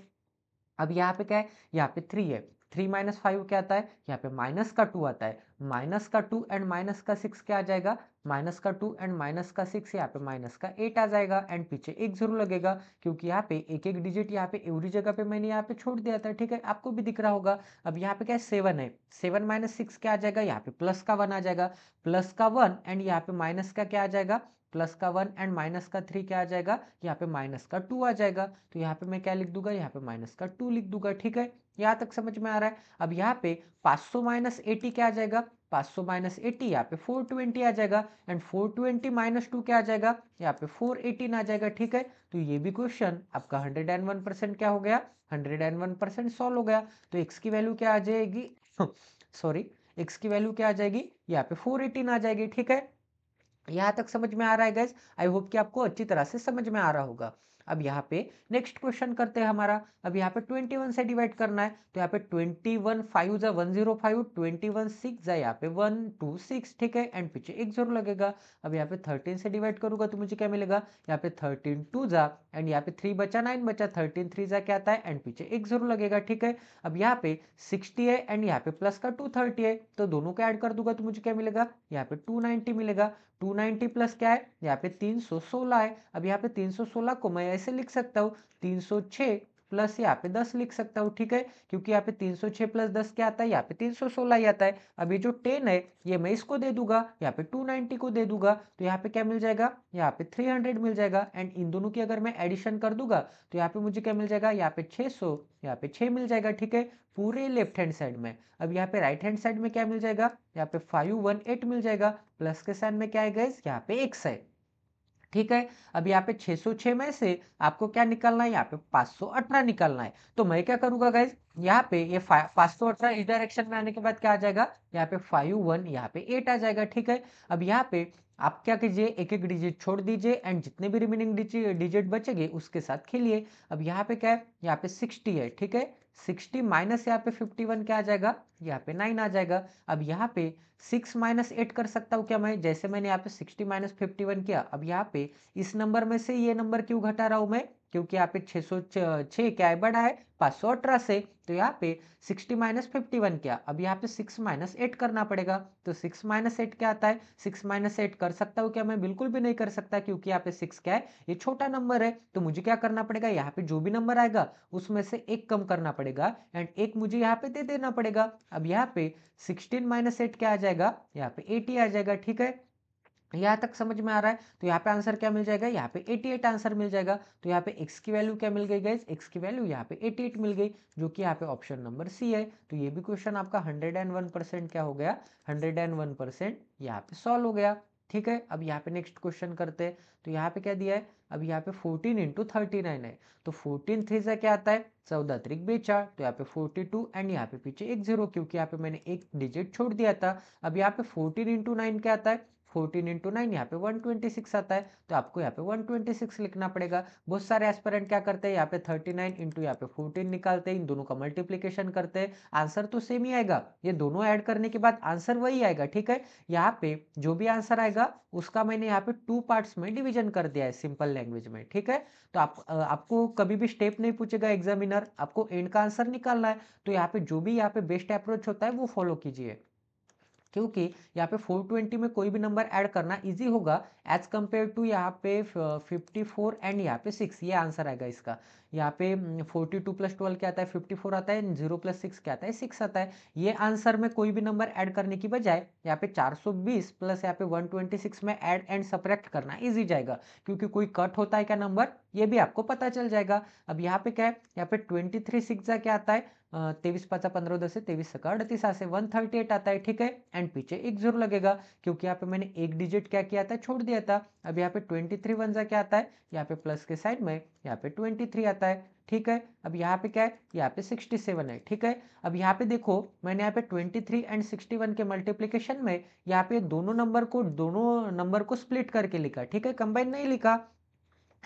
अब यहाँ पे क्या है यहाँ पे थ्री है थ्री माइनस फाइव क्या आता है यहाँ पे माइनस का टू आता है माइनस का टू एंड माइनस का सिक्स क्या आ जाएगा माइनस का टू एंड माइनस का सिक्स यहाँ पे माइनस का एट आ जाएगा एंड पीछे एक जरूर लगेगा क्योंकि यहाँ पे एक एक डिजिट यहाँ पे एवरी जगह पे मैंने यहाँ पे छोड़ दिया था ठीक है आपको भी दिख रहा होगा अब यहाँ पे क्या है सेवन है सेवन माइनस सिक्स क्या आ जाएगा यहाँ पे प्लस का वन आ जाएगा प्लस का वन एंड यहाँ पे माइनस का क्या आ जाएगा प्लस का वन एंड माइनस का थ्री क्या आ जाएगा यहाँ पे माइनस का टू आ जाएगा तो यहाँ पे मैं क्या लिख दूंगा यहाँ पे माइनस का टू लिख दूंगा ठीक है यहाँ तक समझ में आ रहा है अब यहाँ पे 500 माइनस एटी क्या आ जाएगा 500 माइनस एटी यहाँ पे 420 आ जाएगा एंड 420 माइनस टू क्या आ जाएगा यहाँ पे 418 आ जाएगा ठीक है तो ये भी क्वेश्चन आपका 101 परसेंट क्या हो गया 101 परसेंट सॉल्व हो गया तो एक्स की वैल्यू क्या आ जाएगी सॉरी एक्स की वैल्यू क्या आ जाएगी यहाँ पे 418 आ जाएगी ठीक है यहाँ तक समझ में आ रहा है गैस आई होप कि आपको अच्छी तरह से समझ में आ रहा होगा अब यहाँ पे नेक्स्ट क्वेश्चन करते हैं हमारा अब यहाँ पे 21 से डिवाइड करना है तो यहाँ पे 21 वन फाइव जा one zero five twenty one six जा यहाँ पे वन टू सिक्स ठीक है एंड पीछे एक जीरो लगेगा अब यहाँ पे थर्टीन से डिवाइड करूंगा तो मुझे क्या मिलेगा यहाँ पे थर्टीन टू जा एंड यहाँ पे थ्री बचा नाइन बचा थर्टीन थ्री जा क्या आता है एंड पीछे एक जीरो लगेगा ठीक है अब यहाँ पे सिक्सटी है एंड यहाँ पे प्लस का टू थर्टी है तो दोनों को ऐड कर दूंगा तो मुझे क्या मिलेगा यहाँ पे टू नाइनटी मिलेगा 290 प्लस क्या है यहाँ पे 316 है अब यहाँ पे 316 को मैं ऐसे लिख सकता हूँ 306 प्लस यहाँ पे दस लिख सकता हूँ ठीक है क्योंकि यहाँ पे तीन सौ छह प्लस दस क्या आता है यहाँ पे तीन सौ सोलह ही आता है अभी जो टेन है ये मैं इसको दे दूंगा यहाँ पे टू नाइनटी को दे दूंगा तो यहाँ पे क्या मिल जाएगा यहाँ पे थ्री हंड्रेड मिल जाएगा एंड इन दोनों की अगर मैं एडिशन कर दूंगा तो यहाँ पे मुझे क्या मिल जाएगा यहाँ पे छह सौ यहाँ पे छह मिल जाएगा ठीक है पूरे लेफ्ट हैंड साइड में अब यहाँ पे राइट हैंड साइड में क्या मिल जाएगा यहाँ पे फाइव वन एट मिल जाएगा प्लस के साइड में क्या है गैस यहाँ पे एक्स है ठीक है अब यहाँ पे 606 में से आपको क्या निकालना है यहाँ पे 518 निकालना है तो मैं क्या करूंगा गाइज यहाँ पे ये पांच सौ अठारह इस डायरेक्शन में आने के बाद क्या आ जाएगा यहाँ पे फाइव वन यहाँ पे एट आ जाएगा ठीक है अब यहाँ पे आप क्या कीजिए एक एक डिजिट छोड़ दीजिए एंड जितने भी रिमेनिंग डिजिट बचेगी उसके साथ खेलिए अब यहाँ पे क्या है यहाँ पे सिक्सटी है ठीक है सिक्सटी माइनस यहाँ पे फिफ्टी वन क्या आ जाएगा यहाँ पे नाइन आ जाएगा अब यहाँ पे सिक्स माइनस एट कर सकता हूँ क्या मैं जैसे मैंने यहाँ पे सिक्सटी माइनस फिफ्टी वन किया अब यहाँ पे इस नंबर में से ये नंबर क्यों घटा रहा हूँ मैं क्योंकि यहाँ पे छः सौ छः क्या है बड़ा है पाँच सौ अठारह से तो यहाँ पे सिक्सटी माइनस फिफ्टी वन क्या अब यहाँ पे सिक्स माइनस एट करना पड़ेगा तो सिक्स माइनस एट क्या आता है सिक्स माइनस एट कर सकता हूँ क्या मैं बिल्कुल भी नहीं कर सकता क्योंकि यहाँ पे सिक्स क्या है ये छोटा नंबर है तो मुझे क्या करना पड़ेगा यहाँ पे जो भी नंबर आएगा उसमें से एक कम करना पड़ेगा एंड एक मुझे यहाँ पे दे देना पड़ेगा अब यहाँ पे सिक्सटीन माइनस एट क्या आ जाएगा यहाँ पे एटी आ जाएगा ठीक है यहाँ तक समझ में आ रहा है तो यहाँ पे आंसर क्या मिल जाएगा यहाँ पे 88 आंसर मिल जाएगा तो यहाँ पे x की वैल्यू क्या मिल गई गई x की वैल्यू यहाँ पे 88 मिल गई जो कि यहाँ पे ऑप्शन नंबर सी है तो ये भी क्वेश्चन आपका 101 परसेंट क्या हो गया 101 परसेंट यहाँ पे सॉल्व हो गया ठीक है अब यहाँ पे नेक्स्ट क्वेश्चन करते हैं तो यहाँ पे क्या दिया है अब यहाँ पे 14 इंटू थर्टी नाइन है तो 14 थ्री से क्या आता है चौदह त्रिक बेचा तो यहाँ पे 42 एंड यहाँ पे पीछे एक जीरो क्योंकि यहाँ पे मैंने एक डिजिट छोड़ दिया था अब यहाँ पे 14 इंटू नाइन क्या आता है फोर्टीन इंटू नाइन यहाँ पे वन ट्वेंटी सिक्स आता है तो आपको यहाँ पे वन ट्वेंटी सिक्स लिखना पड़ेगा बहुत सारे एस्पेरेंट क्या करते हैं यहाँ पे थर्टी नाइन इंटू यहाँ पे फोर्टीन निकालते हैं इन दोनों का मल्टीप्लीकेशन करते हैं आंसर तो सेम ही आएगा ये दोनों ऐड करने के बाद आंसर वही आएगा ठीक है यहाँ पे जो भी आंसर आएगा उसका मैंने यहाँ पे टू पार्ट्स में डिविजन कर दिया है सिंपल लैंग्वेज में ठीक है तो आप आपको कभी भी स्टेप नहीं पूछेगा एग्जामिनर आपको एंड का आंसर निकालना है तो यहाँ पे जो भी यहाँ पे बेस्ट अप्रोच होता है वो फॉलो कीजिए क्योंकि यहाँ पे 420 में कोई भी नंबर ऐड करना इजी होगा एज कम्पेयर टू यहाँ पे 54 uh, एंड यहाँ पे 6 ये आंसर आएगा इसका यहाँ पे 42 टू प्लस ट्वेल्व क्या आता है 54 आता है जीरो प्लस सिक्स क्या आता है सिक्स आता है ये आंसर में कोई भी नंबर ऐड करने की बजाय यहाँ पे 420 प्लस यहाँ पे 126 में ऐड एंड सप्रैक्ट करना इजी जाएगा क्योंकि कोई कट होता है क्या नंबर ये भी आपको पता चल जाएगा अब यहाँ पे क्या है यहाँ पे ट्वेंटी थ्री सिक्स क्या आता है तेवीस पचास पंद्रह दस है तेवीस सका अड़तीस से वन थर्टी एट आता है ठीक है एंड पीछे एक जीरो लगेगा क्योंकि यहाँ पे मैंने एक डिजिट क्या किया था छोड़ दिया था अब यहाँ पे ट्वेंटी थ्री वन जा क्या आता है यहाँ पे प्लस के साइड में यहाँ पे ट्वेंटी थ्री आता है ठीक है अब यहाँ पे क्या है यहाँ पे सिक्सटी सेवन है ठीक है अब यहाँ पे देखो मैंने यहाँ पे twenty three and sixty one के मल्टीप्लीकेशन में यहाँ पे दोनों नंबर को दोनों नंबर को स्प्लिट करके लिखा ठीक है कंबाइन नहीं लिखा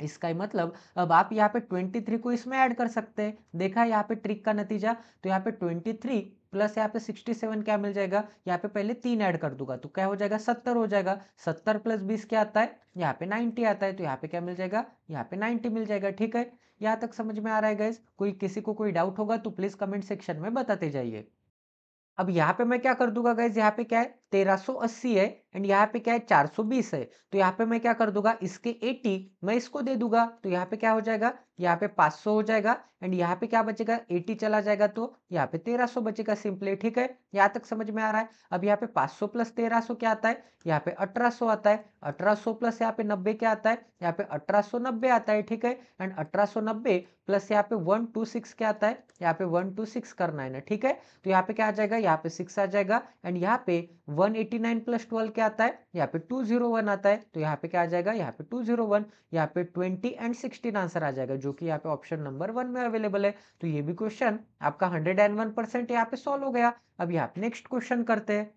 इसका ही मतलब अब आप यहाँ पे 23 को इसमें ऐड कर सकते हैं देखा यहाँ पे ट्रिक का नतीजा तो यहाँ पे 23 प्लस यहाँ पे 67 क्या मिल जाएगा यहाँ पे पहले तीन ऐड कर दूंगा तो क्या हो जाएगा 70 हो जाएगा 70 प्लस 20 क्या आता है यहाँ पे 90 आता है तो यहाँ पे क्या मिल जाएगा यहाँ पे 90 मिल जाएगा ठीक है यहाँ तक समझ में आ रहा है गैस कोई किसी को कोई डाउट होगा तो प्लीज कमेंट सेक्शन में बताते जाइए अब यहाँ पे मैं क्या कर दूंगा गैस यहाँ पे क्या है 1380 है एंड यहाँ पे क्या है 420 है तो यहाँ पे मैं क्या कर दूंगा इसके 80 मैं इसको दे दूंगा तो यहाँ पे क्या हो जाएगा यहाँ पे 500 हो जाएगा एंड यहाँ पे क्या बचेगा 80 चला जाएगा तो यहाँ पे 1300 बचेगा सिंपली ठीक है यहाँ तक समझ में आ रहा है अब यहाँ पे 500 प्लस 1300 क्या आता है यहाँ पे 1800 आता है 1800 प्लस यहाँ पे 90 क्या आता है यहाँ पे 1890 आता है ठीक है एंड 1890 प्लस यहाँ पे 126 क्या आता है यहाँ पे 126 करना है ना ठीक है तो यहाँ पे क्या आ जाएगा यहाँ पे सिक्स आ जाएगा एंड यहाँ पे one eighty nine plus twelve क्या आता है यहाँ पे टू जीरो वन आता है तो यहाँ पे क्या आ जाएगा यहाँ पे टू जीरो वन यहाँ पे ट्वेंटी एंड सिक्सटीन आंसर आ जाएगा जो कि यहाँ पे ऑप्शन नंबर वन में अवेलेबल है तो ये भी क्वेश्चन आपका हंड्रेड एंड वन परसेंट यहाँ पे सॉल्व हो गया अब यहाँ पे नेक्स्ट क्वेश्चन करते हैं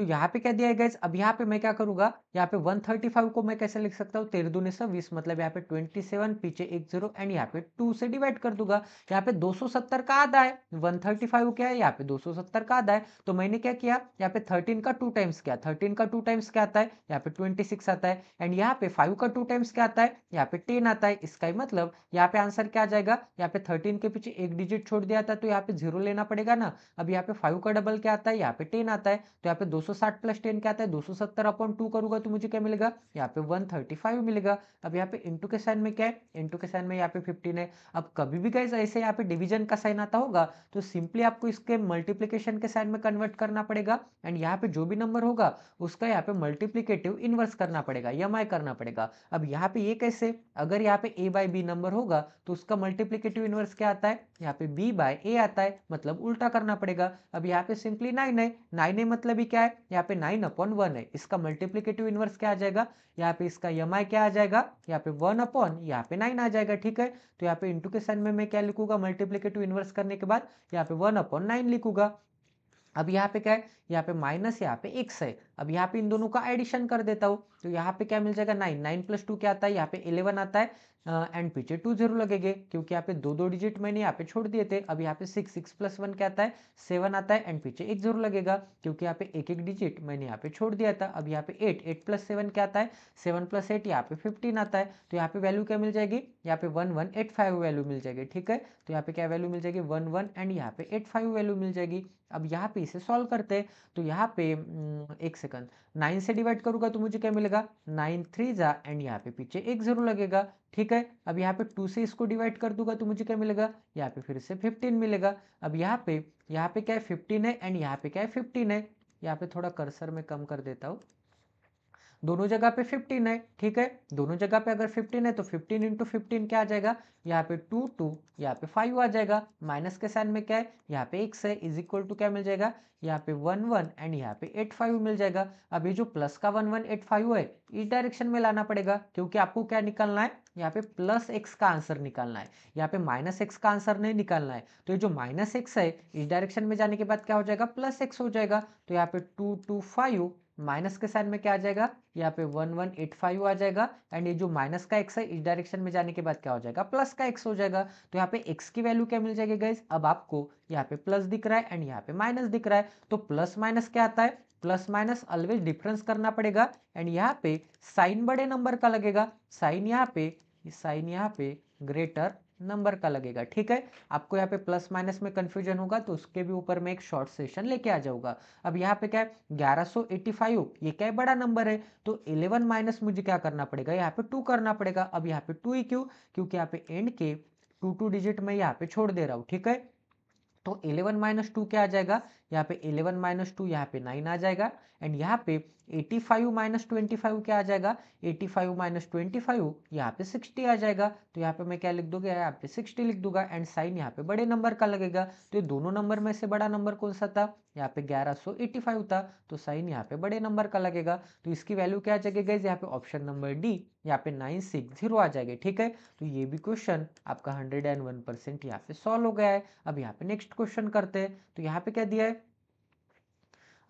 तो यहाँ पे क्या दिया गया अब यहाँ पे मैं क्या करूंगा यहाँ पे 135 को मैं कैसे लिख सकता हूँ तेरह दूनी सवीस मतलब यहाँ पे 27 पीछे एक जीरो एंड यहाँ पे टू से डिवाइड कर दूंगा यहाँ पे 270 का आधा है 135 क्या है यहाँ पे 270 का आधा है तो मैंने क्या किया यहाँ पे 13 का टू टाइम्स क्या थर्टीन का टू टाइम्स क्या आता है यहाँ पे ट्वेंटी आता है एंड यहाँ पे फाइव का टू टाइम्स क्या आता है यहाँ पे टेन आता है इसका ही मतलब यहाँ पे आंसर क्या आ जाएगा यहाँ पे थर्टीन के पीछे एक डिजिट छोड़ दिया था तो यहाँ पे जीरो लेना पड़ेगा ना अब यहाँ पे फाइव का डबल क्या आता है यहाँ पे टेन आता है तो यहाँ पे दो 260 प्लस 10 क्या आता है 270 सौ सत्तर अपॉन टू करूंगा तो मुझे क्या मिलेगा यहाँ पे 135 मिलेगा अब यहाँ पे इंटू के साइन में क्या है इंटू के साइन में यहाँ पे 15 है अब कभी भी गाइज ऐसे यहाँ पे डिवीजन का साइन आता होगा तो सिंपली आपको इसके मल्टीप्लीकेशन के साइन में कन्वर्ट करना पड़ेगा एंड यहाँ पे जो भी नंबर होगा उसका यहाँ पे मल्टीप्लीकेटिव इन्वर्स करना पड़ेगा एम करना पड़ेगा अब यहाँ पे ये कैसे अगर यहाँ पे ए बाई बी नंबर होगा तो उसका मल्टीप्लीकेटिव इन्वर्स क्या आता है यहाँ पे बी बाय ए आता है मतलब उल्टा करना पड़ेगा अब यहाँ पे सिंपली नाइन है नाइन है मतलब ही क्या है यहाँ पे नाइन अपॉन वन है इसका मल्टीप्लीकेटिव इनवर्स क्या आ जाएगा यहाँ पे इसका एम क्या आ जाएगा यहाँ पे वन अपॉन यहाँ पे नाइन आ जाएगा ठीक है तो यहाँ पे इंटू के साइन में मैं क्या लिखूंगा मल्टीप्लीकेटिव इनवर्स करने के बाद यहाँ पे वन अपॉन नाइन लिखूंगा अब यहाँ पे क्या है यहाँ पे माइनस यहाँ पे एक्स है अब यहाँ पे इन दोनों का एडिशन कर देता हूँ तो यहाँ पे क्या मिल जाएगा नाइन नाइन प्लस टू क्या आता है यहाँ पे इलेवन आता है एंड पीछे टू जीरो लगेगे क्योंकि यहाँ पे दो दो डिजिट मैंने यहाँ पे छोड़ दिए थे अब यहाँ पे सिक्स सिक्स प्लस वन क्या आता है सेवन आता है एंड पीछे एक जीरो लगेगा क्योंकि यहाँ पे एक एक डिजिट मैंने यहाँ पे छोड़ दिया था अब यहाँ पे एट एट प्लस सेवन क्या आता है सेवन प्लस एट यहाँ पे फिफ्टीन आता है तो यहाँ पे वैल्यू क्या मिल जाएगी यहाँ पे one one eight five value मिल जाएगी ठीक है तो यहाँ पे क्या वैल्यू मिल जाएगी वन वन एंड यहाँ पे एट फाइव वैल्यू मिल जाएगी अब यहाँ पे इसे सॉल्व करते हैं तो यहाँ पे हम्म, एक सेकंड नाइन से डिवाइड करूंगा तो मुझे क्या मिलेगा नाइन थ्री जा एंड यहाँ पे पीछे एक ज़ीरो लगेगा ठीक है अब यहाँ पे टू से इसको डिवाइड कर दूंगा तो मुझे क्या मिलेगा यहाँ पे फिर से फिफ्टीन मिलेगा अब यहाँ पे यहाँ पे क्या है फिफ्टीन है एंड यहाँ पे क्या है फिफ्टीन है यहाँ पे थोड़ा कर्सर में कम कर देता हूँ दोनों जगह पे 15 है ठीक है दोनों जगह पे अगर 15 है तो 15 इंटू फिफ्टीन क्या आ जाएगा यहाँ पे 2 2 यहाँ पे 5 आ जाएगा माइनस के साइन में क्या है यहाँ पे x है इज इक्वल टू क्या मिल जाएगा यहाँ पे 1 1 एंड यहाँ पे 8 5 मिल जाएगा अभी जो प्लस का वन वन एट फाइव है इस डायरेक्शन में लाना पड़ेगा क्योंकि आपको क्या निकालना है यहाँ पे प्लस एक्स का आंसर निकालना है यहाँ पे माइनस एक्स का आंसर नहीं निकालना है तो ये जो माइनस एक्स है इस डायरेक्शन में जाने के बाद क्या हो जाएगा प्लस एक्स हो जाएगा तो यहाँ पे टू टू फाइव माइनस के साइन में क्या आ जाएगा यहाँ पे वन वन एट फाइव आ जाएगा एंड ये जो माइनस का एक्स है इस डायरेक्शन में जाने के बाद क्या हो जाएगा प्लस का एक्स हो जाएगा तो यहाँ पे एक्स की वैल्यू क्या मिल जाएगी गाइज अब आपको यहाँ पे प्लस दिख रहा है एंड यहाँ पे माइनस दिख रहा है तो प्लस माइनस क्या आता है प्लस माइनस ऑलवेज डिफरेंस करना पड़ेगा एंड यहाँ पे साइन बड़े नंबर का लगेगा साइन यहाँ पे साइन यहाँ पे ग्रेटर नंबर का लगेगा ठीक है आपको यहाँ पे प्लस माइनस में कंफ्यूजन होगा तो उसके भी ऊपर मैं एक शॉर्ट सेशन लेके आ जाऊंगा अब यहाँ पे क्या है 1185 ये क्या है बड़ा नंबर है तो 11 माइनस मुझे क्या करना पड़ेगा यहाँ पे टू करना पड़ेगा अब यहाँ पे टू ही क्यों क्योंकि यहाँ पे एंड के टू टू डिजिट में यहाँ पे छोड़ दे रहा हूँ ठीक है तो 11 माइनस टू क्या आ जाएगा यहाँ पे 11 माइनस टू यहाँ पे 9 आ जाएगा एंड यहाँ पे 85 फाइव माइनस ट्वेंटी फाइव क्या आ जाएगा 85 फाइव माइनस ट्वेंटी फाइव यहाँ पे 60 आ जाएगा तो यहाँ पे मैं क्या लिख दूंगा यहाँ पे 60 लिख दूंगा एंड साइन यहाँ पे बड़े नंबर का लगेगा तो ये दोनों नंबर में से बड़ा नंबर कौन सा था यहाँ पे 1185 था तो साइन यहाँ पे बड़े नंबर का लगेगा तो इसकी वैल्यू क्या आ जाएगी गई यहाँ पे ऑप्शन नंबर डी यहाँ पे नाइन सिक्स जीरो आ जाएगा ठीक है तो ये भी क्वेश्चन आपका हंड्रेड एंड वन परसेंट यहाँ पे सॉल्व हो गया है अब यहाँ पे नेक्स्ट क्वेश्चन करते हैं तो यहाँ पे क्या दिया है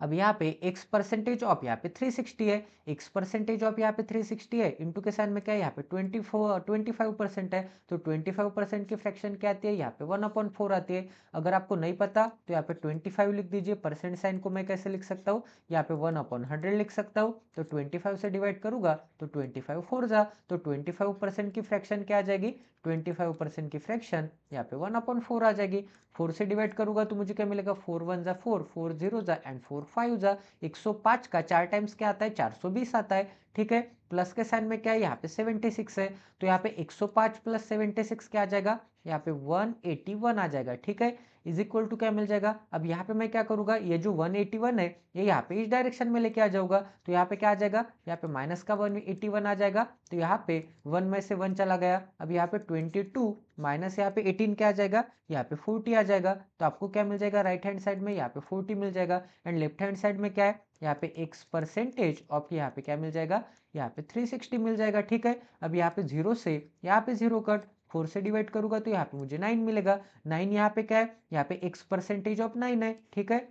अब यहाँ पे x परसेंटेज ऑफ यहाँ पे 360 है x परसेंटेज ऑफ यहाँ पे 360 है इंटू के साइन में क्या है यहाँ पे 24 25 परसेंट है तो 25 परसेंट की फ्रैक्शन क्या आती है यहाँ पे वन अपॉइंट फोर आती है अगर आपको नहीं पता तो यहाँ पे 25 लिख दीजिए परसेंट साइन को मैं कैसे लिख सकता हूँ यहाँ पे वन अपॉन हंड्रेड लिख सकता हूँ तो ट्वेंटी फाइव से डिवाइड करूंगा तो ट्वेंटी फाइव फोर जा तो ट्वेंटी फाइव परसेंट की फ्रैक्शन क्या आ जाएगी ट्वेंटी फाइव परसेंट की फ्रैक्शन यहाँ पे वन अपॉइंट फोर आ जाएगी फोर से डिवाइड करूंगा तो मुझे क्या मिलेगा फोर वन जा फोर फोर जीरो जा एंड फोर फाइव जा एक सौ पांच का चार टाइम्स क्या आता है चार सौ बीस आता है ठीक है प्लस के साइन में क्या है यहाँ पे सेवेंटी सिक्स है तो यहाँ पे एक सौ पांच प्लस सेवेंटी सिक्स क्या आ जाएगा यहाँ पे वन एटी वन आ जाएगा ठीक है इज इक्वल टू क्या मिल जाएगा अब यहाँ पे मैं क्या करूंगा ये जो 181 है ये यहाँ पे इस डायरेक्शन में लेके आ जाऊंगा तो यहाँ पे क्या आ जाएगा यहाँ पे माइनस का 181 आ जाएगा तो यहाँ पे वन में से वन चला गया अब यहाँ पे ट्वेंटी टू माइनस यहाँ पे 18 क्या आ जाएगा यहाँ पे 40 आ जाएगा तो आपको क्या मिल जाएगा राइट हैंड साइड में यहाँ पे 40 मिल जाएगा एंड लेफ्ट हैंड साइड में क्या है यहाँ पे एक परसेंटेज ऑफ यहाँ पे क्या मिल जाएगा यहाँ पे 360 मिल जाएगा ठीक है अब यहाँ पे जीरो से यहाँ पे जीरो कट फोर से डिवाइड करूंगा तो यहाँ पे मुझे नाइन मिलेगा नाइन यहाँ पे क्या है यहाँ पे एक्स परसेंटेज ऑफ नाइन है ठीक है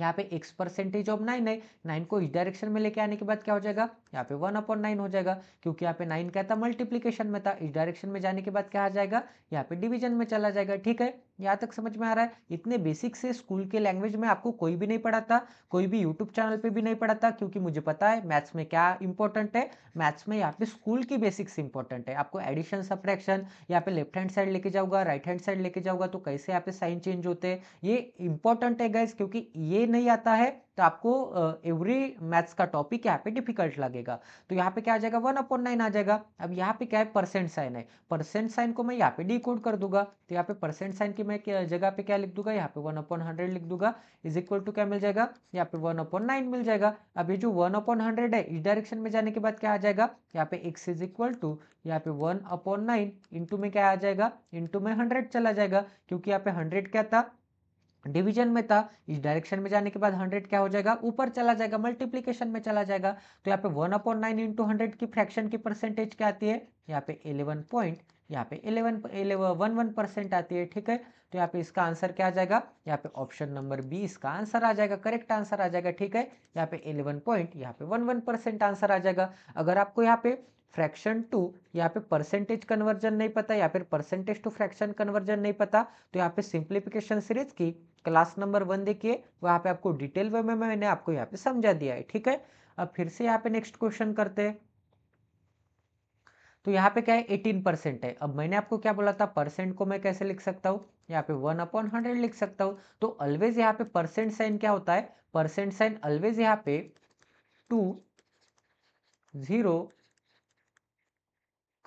यहाँ पे एक्स परसेंटेज ऑफ नाइन है नाइन को इस डायरेक्शन में लेके आने के बाद क्या हो जाएगा यहाँ पे वन अपॉन नाइन हो जाएगा क्योंकि यहाँ पे नाइन क्या था मल्टीप्लीकेशन में था इस डायरेक्शन में जाने के बाद क्या आ जाएगा यहाँ पे डिवीजन में चला जाएगा ठीक है यहाँ तक समझ में आ रहा है इतने बेसिक से स्कूल के लैंग्वेज में आपको कोई भी नहीं पढ़ाता कोई भी यूट्यूब चैनल पे भी नहीं पढ़ाता क्योंकि मुझे पता है मैथ्स में क्या इंपॉर्टेंट है मैथ्स में यहाँ पे स्कूल की बेसिक्स इंपॉर्टेंट है आपको एडिशन सप्रैक्शन यहाँ पे लेफ्ट हैंड साइड लेके जाऊंगा राइट हैंड साइड लेके जाऊंगा तो कैसे यहाँ पे साइन चेंज होते हैं ये इंपॉर्टेंट है गाइज क्योंकि ये नहीं आता है तो आपको एवरी मैथ्स का टॉपिक यहाँ पे डिफिकल्ट लगेगा तो यहाँ पे क्या आ जाएगा वन अपॉन नाइन आ जाएगा अब यहाँ पे क्या है परसेंट साइन है परसेंट साइन को मैं यहाँ पे डी कर दूंगा तो यहाँ पे परसेंट साइन की मैं जगह पे क्या लिख दूंगा यहाँ पे वन अपॉन हंड्रेड लिख दूंगा इज इक्वल टू क्या मिल जाएगा यहाँ पे वन अपॉन नाइन मिल जाएगा अब ये जो वन अपॉन हंड्रेड है इस डायरेक्शन में जाने के बाद क्या आ जाएगा यहाँ पे एक्स इज इक्वल टू यहाँ पे वन अपॉन नाइन इंटू में क्या आ जाएगा इंटू में हंड्रेड चला जाएगा क्योंकि यहाँ पे हंड्रेड क्या था डिवीजन में था इस डायरेक्शन में जाने के बाद 100 क्या हो जाएगा ऊपर चला जाएगा मल्टीप्लीकेशन में चला जाएगा तो यहाँ पे one upon nine into hundred की फ्रैक्शन की परसेंटेज क्या आती है यहाँ पे इलेवन पॉइंट यहाँ पे इलेवन वन वन परसेंट आती है ठीक है तो यहाँ पे इसका आंसर क्या आ जाएगा यहाँ पे ऑप्शन नंबर बी इसका आंसर आ जाएगा करेक्ट आंसर आ जाएगा ठीक है यहाँ पे इलेवन पॉइंट यहाँ पे वन वन परसेंट आंसर आ जाएगा अगर आपको यहाँ पे फ्रैक्शन टू यहाँ पे परसेंटेज कन्वर्जन नहीं पता या फिर परसेंटेज टू फ्रैक्शन कन्वर्जन नहीं पता तो यहाँ पे सिंप्लीफिकेशन सीरीज की क्लास नंबर वन देखिए वहाँ पे आपको डिटेल वे में मैंने आपको यहाँ पे समझा दिया है ठीक है अब फिर से यहाँ पे नेक्स्ट क्वेश्चन करते हैं तो यहाँ पे क्या है एटीन परसेंट है अब मैंने आपको क्या बोला था परसेंट को मैं कैसे लिख सकता हूँ यहाँ पे वन अपॉन हंड्रेड लिख सकता हूँ तो ऑलवेज यहाँ पे परसेंट साइन क्या होता है परसेंट साइन ऑलवेज यहाँ पे टू जीरो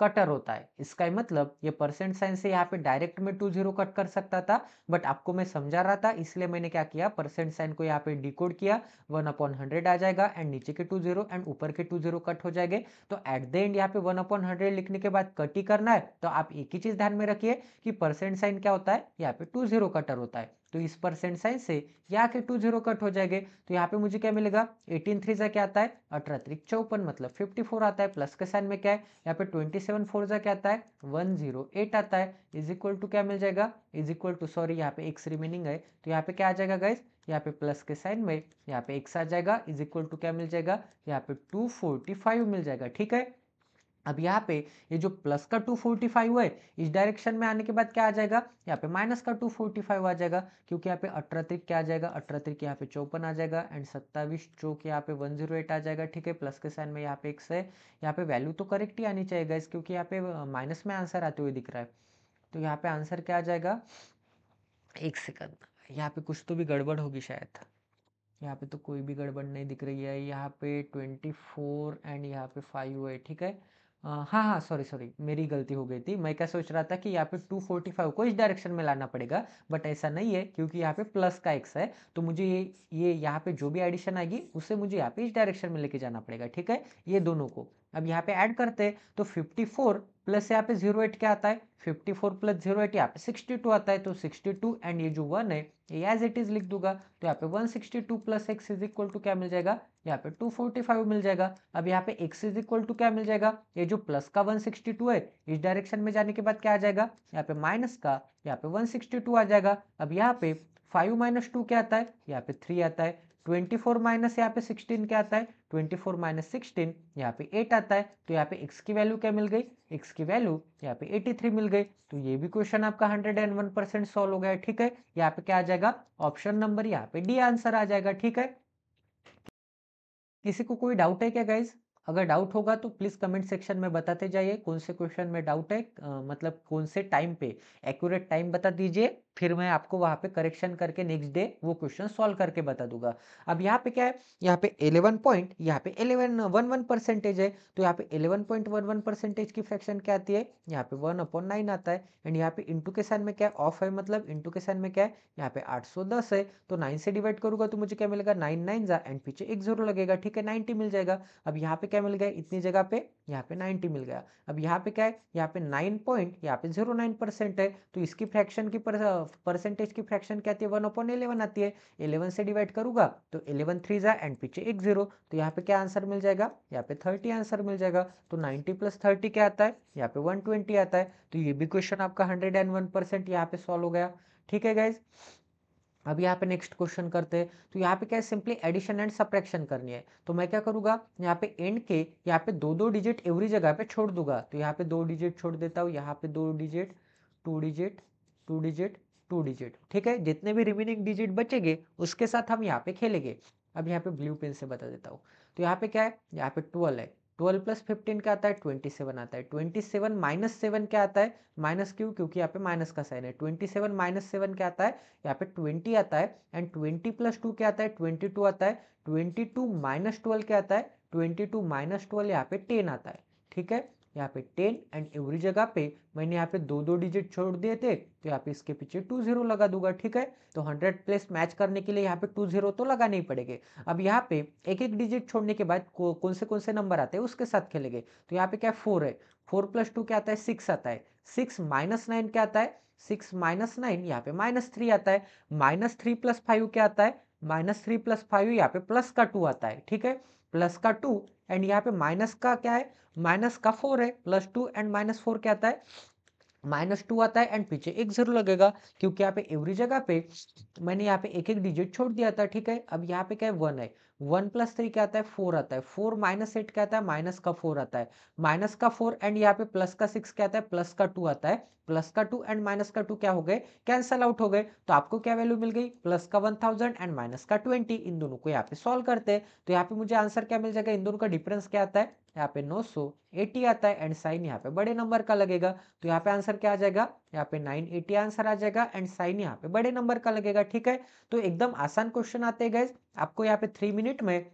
कटर होता है इसका मतलब ये परसेंट साइन से यहाँ पे डायरेक्ट में टू जीरो कट कर सकता था बट आपको मैं समझा रहा था इसलिए मैंने क्या किया परसेंट साइन को यहाँ पे डिकोड किया वन अपॉन हंड्रेड आ जाएगा एंड नीचे के टू जीरो एंड ऊपर के टू जीरो कट हो जाएंगे तो एट द एंड यहाँ पे वन अपॉन हंड्रेड लिखने के बाद कट ही करना है तो आप एक ही चीज ध्यान में रखिए कि परसेंट साइन क्या होता है यहाँ पे टू जीरो कटर होता है तो इस परसेंट साइन से यहाँ के टू जीरो कट हो जाएंगे तो यहाँ पे मुझे क्या मिलेगा एटीन थ्री जा क्या आता है अठारह त्रिक चौपन मतलब फिफ्टी फोर आता है प्लस के साइन में क्या है यहाँ पे ट्वेंटी सेवन फोर जा क्या आता है वन जीरो एट आता है इज इक्वल टू क्या मिल जाएगा इज इक्वल टू सॉरी यहाँ पे एक्स रिमेनिंग है तो यहाँ पे क्या आ जाएगा गाइस यहाँ पे प्लस के साइन में यहाँ पे एक्स आ जाएगा इज इक्वल टू क्या मिल जाएगा यहाँ पे टू फोर्टी फाइव मिल जाएगा ठीक है अब यहाँ पे ये जो प्लस का 245 है इस डायरेक्शन में आने के बाद क्या आ जाएगा यहाँ पे माइनस का 245 आ जाएगा क्योंकि यहाँ पे अठारह तरीक क्या आ जाएगा अठारह तरीक यहाँ पे चौपन आ जाएगा एंड सत्ताईस चौक यहाँ पे 108 आ जाएगा ठीक है प्लस के साइन में यहाँ पे एक से यहाँ पे वैल्यू तो करेक्ट ही आनी चाहिए इस क्योंकि यहाँ पे माइनस में आंसर आते हुए दिख रहा है तो यहाँ पे आंसर क्या आ जाएगा एक सेकंड यहाँ पे कुछ तो भी गड़बड़ होगी शायद यहाँ पे तो कोई भी गड़बड़ नहीं दिख रही है यहाँ पे ट्वेंटी फोर एंड यहाँ पे फाइव है ठीक है हाँ हाँ सॉरी सॉरी मेरी गलती हो गई थी मैं क्या सोच रहा था कि यहाँ पे 245 को इस डायरेक्शन में लाना पड़ेगा बट ऐसा नहीं है क्योंकि यहाँ पे प्लस का एक्स है तो मुझे ये ये यहाँ पे जो भी एडिशन आएगी उसे मुझे यहाँ पे इस डायरेक्शन में लेके जाना पड़ेगा ठीक है ये दोनों को अब यहाँ पे ऐड करते हैं तो 54 प्लस यहाँ पे जीरो एट क्या आता है 54 प्लस जीरो एट यहाँ पे 62 आता है तो 62 एंड ये जो वन है ये एज इट इज लिख दूंगा तो यहाँ पे 162 sixty two plus x is equal to क्या मिल जाएगा यहाँ पे 245 मिल जाएगा अब यहाँ पे x इज इक्वल टू क्या मिल जाएगा ये जो प्लस का 162 है इस डायरेक्शन में जाने के बाद क्या आ जाएगा यहाँ पे माइनस का यहाँ पे वन आ जाएगा अब यहाँ पे फाइव माइनस क्या आता है यहाँ पे थ्री आता है ट्वेंटी फोर माइनस यहाँ पे सिक्सटीन क्या आता है ट्वेंटी फोर माइनस सिक्सटीन यहाँ पे एट आता है तो यहाँ पे एक्स की वैल्यू क्या मिल गई एक्स की वैल्यू यहाँ पे एटी थ्री मिल गई तो ये भी क्वेश्चन आपका hundred and one percent solve हो गया ठीक है यहाँ पे क्या आ जाएगा ऑप्शन नंबर यहाँ पे डी आंसर आ जाएगा ठीक है किसी को कोई डाउट है क्या गाइज अगर डाउट होगा तो प्लीज़ कमेंट सेक्शन में बताते जाइए कौन से क्वेश्चन में डाउट है आ, मतलब कौन से टाइम पे एक्यूरेट टाइम बता दीजिए फिर मैं आपको वहाँ पे करेक्शन करके नेक्स्ट डे वो क्वेश्चन सॉल्व करके बता दूंगा अब यहाँ पे क्या है यहाँ पे 11 पॉइंट यहाँ पे 11 वन वन परसेंटेज है तो यहाँ पे 11.11 परसेंटेज की फ्रैक्शन क्या आती है यहाँ पे वन अपॉन नाइन आता है एंड यहाँ पे इंटू के साइन में क्या है ऑफ है मतलब इंटू के साइन में क्या है यहाँ पे दस है तो नाइन से डिवाइड करूंगा तो मुझे क्या मिलेगा नाइन नाइन जा एंड पीछे एक जीरो लगेगा ठीक है नाइनटी मिल जाएगा अब यहाँ पे क्या मिल गया इतनी जगह पे यहाँ पे 90 मिल गया अब यहाँ पे क्या है यहाँ पे 9 पॉइंट यहाँ पे 09 परसेंट है तो इसकी फ्रैक्शन की परसेंटेज की फ्रैक्शन क्या आती है वन अपॉन इलेवन आती है इलेवन से डिवाइड करूंगा तो इलेवन थ्री जा एंड पीछे एक जीरो तो यहाँ पे क्या आंसर मिल जाएगा यहाँ पे थर्टी आंसर मिल जाएगा तो नाइन्टी प्लस थर्टी क्या आता है यहाँ पे वन ट्वेंटी आता है तो ये भी क्वेश्चन आपका हंड्रेड एंड वन परसेंट यहाँ पे सॉल्व हो गया ठीक है गाइज अब यहाँ पे नेक्स्ट क्वेश्चन करते हैं तो यहाँ पे क्या है सिंपली एडिशन एंड सप्रेक्शन करनी है तो मैं क्या करूँगा यहाँ पे एंड के यहाँ पे दो दो डिजिट एवरी जगह पे छोड़ दूंगा तो यहाँ पे दो डिजिट छोड़ देता हूँ यहाँ पे दो digit two digit two digit two digit ठीक है जितने भी रिमेनिंग डिजिट बचेंगे उसके साथ हम यहाँ पे खेलेंगे अब यहाँ पे ब्लू पेन से बता देता हूँ तो यहाँ पे क्या है यहाँ पे ट्वेल्व है ट्वेल्व प्लस फिफ्टीन क्या आता है ट्वेंटी सेवन आता है ट्वेंटी सेवन माइनस सेवन क्या आता है माइनस क्यों क्योंकि यहाँ पे माइनस का साइन है ट्वेंटी सेवन माइनस सेवन क्या आता है यहाँ पे ट्वेंटी आता है एंड ट्वेंटी प्लस टू क्या आता है ट्वेंटी टू आता है ट्वेंटी टू माइनस ट्वेल्व क्या आता है ट्वेंटी टू माइनस ट्वेल्व यहाँ पे टेन आता है ठीक है यहाँ पे टेन एंड एवरी जगह पे मैंने यहाँ पे दो दो डिजिट छोड़ दिए थे तो यहाँ पे इसके पीछे टू जीरो लगा दूंगा ठीक है तो हंड्रेड प्लेस मैच करने के लिए यहाँ पे टू जीरो तो लगा नहीं पड़ेगा अब यहाँ पे एक एक डिजिट छोड़ने के बाद कौन से कौन से नंबर आते हैं उसके साथ खेलेंगे तो यहाँ पे क्या फोर है फोर प्लस टू क्या आता है सिक्स आता है सिक्स माइनस नाइन क्या आता है सिक्स माइनस नाइन यहाँ पे माइनस थ्री आता है माइनस थ्री प्लस फाइव क्या आता है माइनस थ्री प्लस फाइव यहाँ पे प्लस का टू आता है ठीक है प्लस का टू एंड यहाँ पे माइनस का क्या है माइनस का फोर है plus two and minus four क्या आता है माइनस टू आता है एंड पीछे एक जीरो लगेगा क्योंकि यहाँ पे एवरी जगह पे मैंने यहाँ पे एक एक डिजिट छोड़ दिया था ठीक है अब यहाँ पे क्या है वन है वन प्लस थ्री क्या आता है फोर आता है फोर माइनस एट क्या आता है माइनस का फोर आता है माइनस का फोर एंड यहाँ पे प्लस का सिक्स क्या आता है प्लस का टू आता है प्लस का टू एंड माइनस का टू क्या हो गए कैंसल आउट हो गए तो आपको क्या वैल्यू मिल गई प्लस का वन थाउजेंड एंड माइनस का ट्वेंटी इन दोनों को यहाँ पे सॉल्व करते हैं तो यहाँ पे मुझे आंसर क्या मिल जाएगा इन दोनों का डिफरेंस क्या आता है यहाँ पे नौ सौ एटी आता है एंड साइन यहाँ पे बड़े नंबर का लगेगा तो यहाँ पे आंसर क्या आ जाएगा यहाँ पे 980 आंसर आ जाएगा एंड साइन यहाँ पे बड़े नंबर का लगेगा ठीक है तो एकदम आसान क्वेश्चन आते हैं गैस आपको यहाँ पे थ्री मिनट में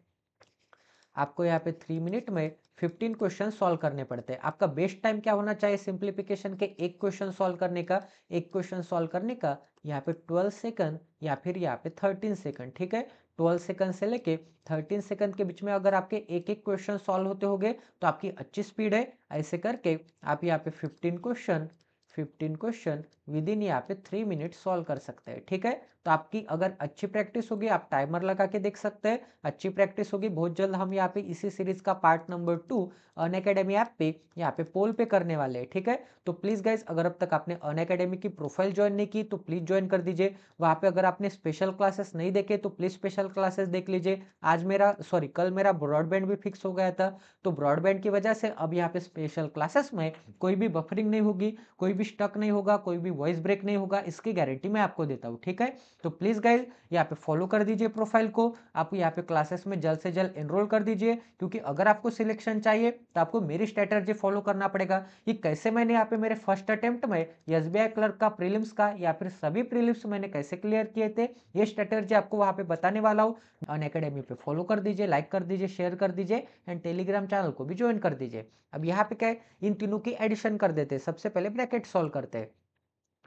आपको यहाँ पे थ्री मिनट में 15 क्वेश्चन सॉल्व करने पड़ते हैं आपका बेस्ट टाइम क्या होना चाहिए सिंप्लीफिकेशन के एक क्वेश्चन सॉल्व करने का एक क्वेश्चन सॉल्व करने का यहाँ पे 12 सेकंड या फिर यहाँ पे 13 सेकंड ठीक है 12 सेकंड से लेके 13 सेकंड के बीच में अगर आपके एक एक क्वेश्चन सॉल्व होते होंगे तो आपकी अच्छी स्पीड है ऐसे करके आप यहाँ पे fifteen question fifteen question within यहाँ पे थ्री मिनट सॉल्व कर सकते हैं ठीक है तो आपकी अगर अच्छी प्रैक्टिस होगी आप टाइमर लगा के देख सकते हैं अच्छी प्रैक्टिस होगी बहुत जल्द हम यहाँ पे इसी सीरीज का part number two Unacademy app पे यहाँ पे पोल पे करने वाले हैं ठीक है तो प्लीज गाइज अगर अब तक आपने अन अकेडमी की प्रोफाइल ज्वाइन नहीं की तो प्लीज ज्वाइन कर दीजिए वहाँ पे अगर आपने स्पेशल क्लासेस नहीं देखे तो प्लीज स्पेशल क्लासेस देख लीजिए आज मेरा सॉरी कल मेरा ब्रॉडबैंड भी फिक्स हो गया था तो ब्रॉडबैंड की वजह से अब यहाँ पे स्पेशल क्लासेस में कोई भी बफरिंग नहीं होगी कोई भी स्टक नहीं होगा कोई भी वॉइस ब्रेक नहीं होगा इसकी गारंटी मैं आपको देता हूँ ठीक है तो प्लीज़ गाइज यहाँ पे फॉलो कर दीजिए प्रोफाइल को आप यहाँ पे क्लासेस में जल्द से जल्द एनरोल कर दीजिए क्योंकि अगर आपको सिलेक्शन चाहिए तो आपको मेरी स्ट्रेटर्जी फॉलो करना पड़ेगा कि कैसे मैंने यहाँ पे मेरे फर्स्ट अटेम्प्ट में एस क्लर्क का प्रीलिम्स का या फिर सभी प्रीलिम्स मैंने कैसे क्लियर किए थे ये स्ट्रेटर्जी आपको वहाँ पे बताने वाला हूँ अन अकेडमी पे फॉलो कर दीजिए लाइक कर दीजिए शेयर कर दीजिए एंड टेलीग्राम चैनल को भी ज्वाइन कर दीजिए अब यहाँ पे क्या है इन तीनों की एडिशन कर देते हैं सबसे पहले ब्रैकेट सॉल्व करते हैं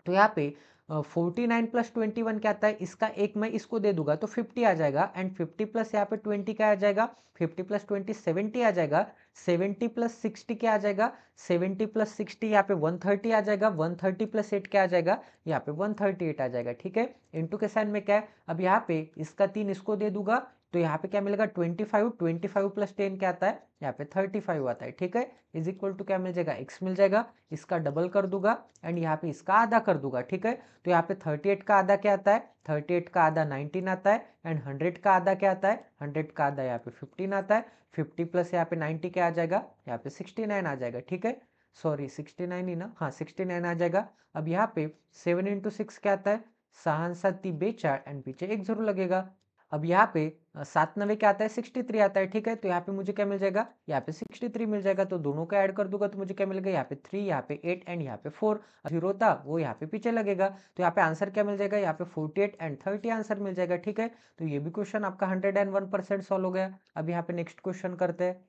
तो यहाँ पे forty nine plus twenty one क्या आता है इसका एक मैं इसको दे दूंगा तो फिफ्टी आ जाएगा एंड फिफ्टी प्लस यहाँ पे ट्वेंटी क्या आ जाएगा फिफ्टी प्लस ट्वेंटी सेवेंटी आ जाएगा सेवेंटी प्लस सिक्सटी क्या आ जाएगा सेवेंटी प्लस सिक्सटी यहाँ पे वन थर्टी आ जाएगा वन थर्टी प्लस एट क्या आ जाएगा यहाँ पे वन थर्टी एट आ जाएगा ठीक है इंटू के साइन में क्या है अब यहाँ पे इसका तीन इसको दे दूंगा तो यहाँ पे क्या मिलेगा twenty five twenty five plus ten क्या आता है यहाँ पे थर्टी फाइव आता है ठीक है इज इक्वल टू क्या मिल जाएगा एक्स मिल जाएगा इसका डबल कर दूंगा एंड यहाँ पे इसका आधा कर दूंगा ठीक है तो यहाँ पे थर्टी एट का आधा क्या आता है थर्टी एट का आधा नाइनटीन आता है एंड हंड्रेड का आधा क्या आता है हंड्रेड का आधा यहाँ पे फिफ्टीन आता है फिफ्टी प्लस यहाँ पे नाइनटी क्या आ जाएगा यहाँ पे सिक्सटी नाइन आ जाएगा ठीक है सॉरी सिक्सटी नाइन ही ना हाँ सिक्सटी नाइन आ जाएगा अब यहाँ पे सेवन इंटू सिक्स क्या आता है सहन सा ती बेचार एंड पीछे एक जरूर लगेगा अब यहाँ पे सात नवे क्या आता है सिक्सटी थ्री आता है ठीक है तो यहाँ पे मुझे क्या मिल जाएगा यहाँ पे सिक्सटी थ्री मिल जाएगा तो दोनों का ऐड कर दूंगा तो मुझे क्या मिलेगा यहाँ पे थ्री यहाँ पे एट एंड यहाँ पे फोर जीरो था वो यहाँ पे पीछे लगेगा तो यहाँ पे आंसर क्या मिल जाएगा यहाँ पे forty eight and thirty answer मिल जाएगा ठीक है तो ये भी क्वेश्चन आपका hundred and one percent solve हो गया अब यहाँ पे नेक्स्ट क्वेश्चन करते हैं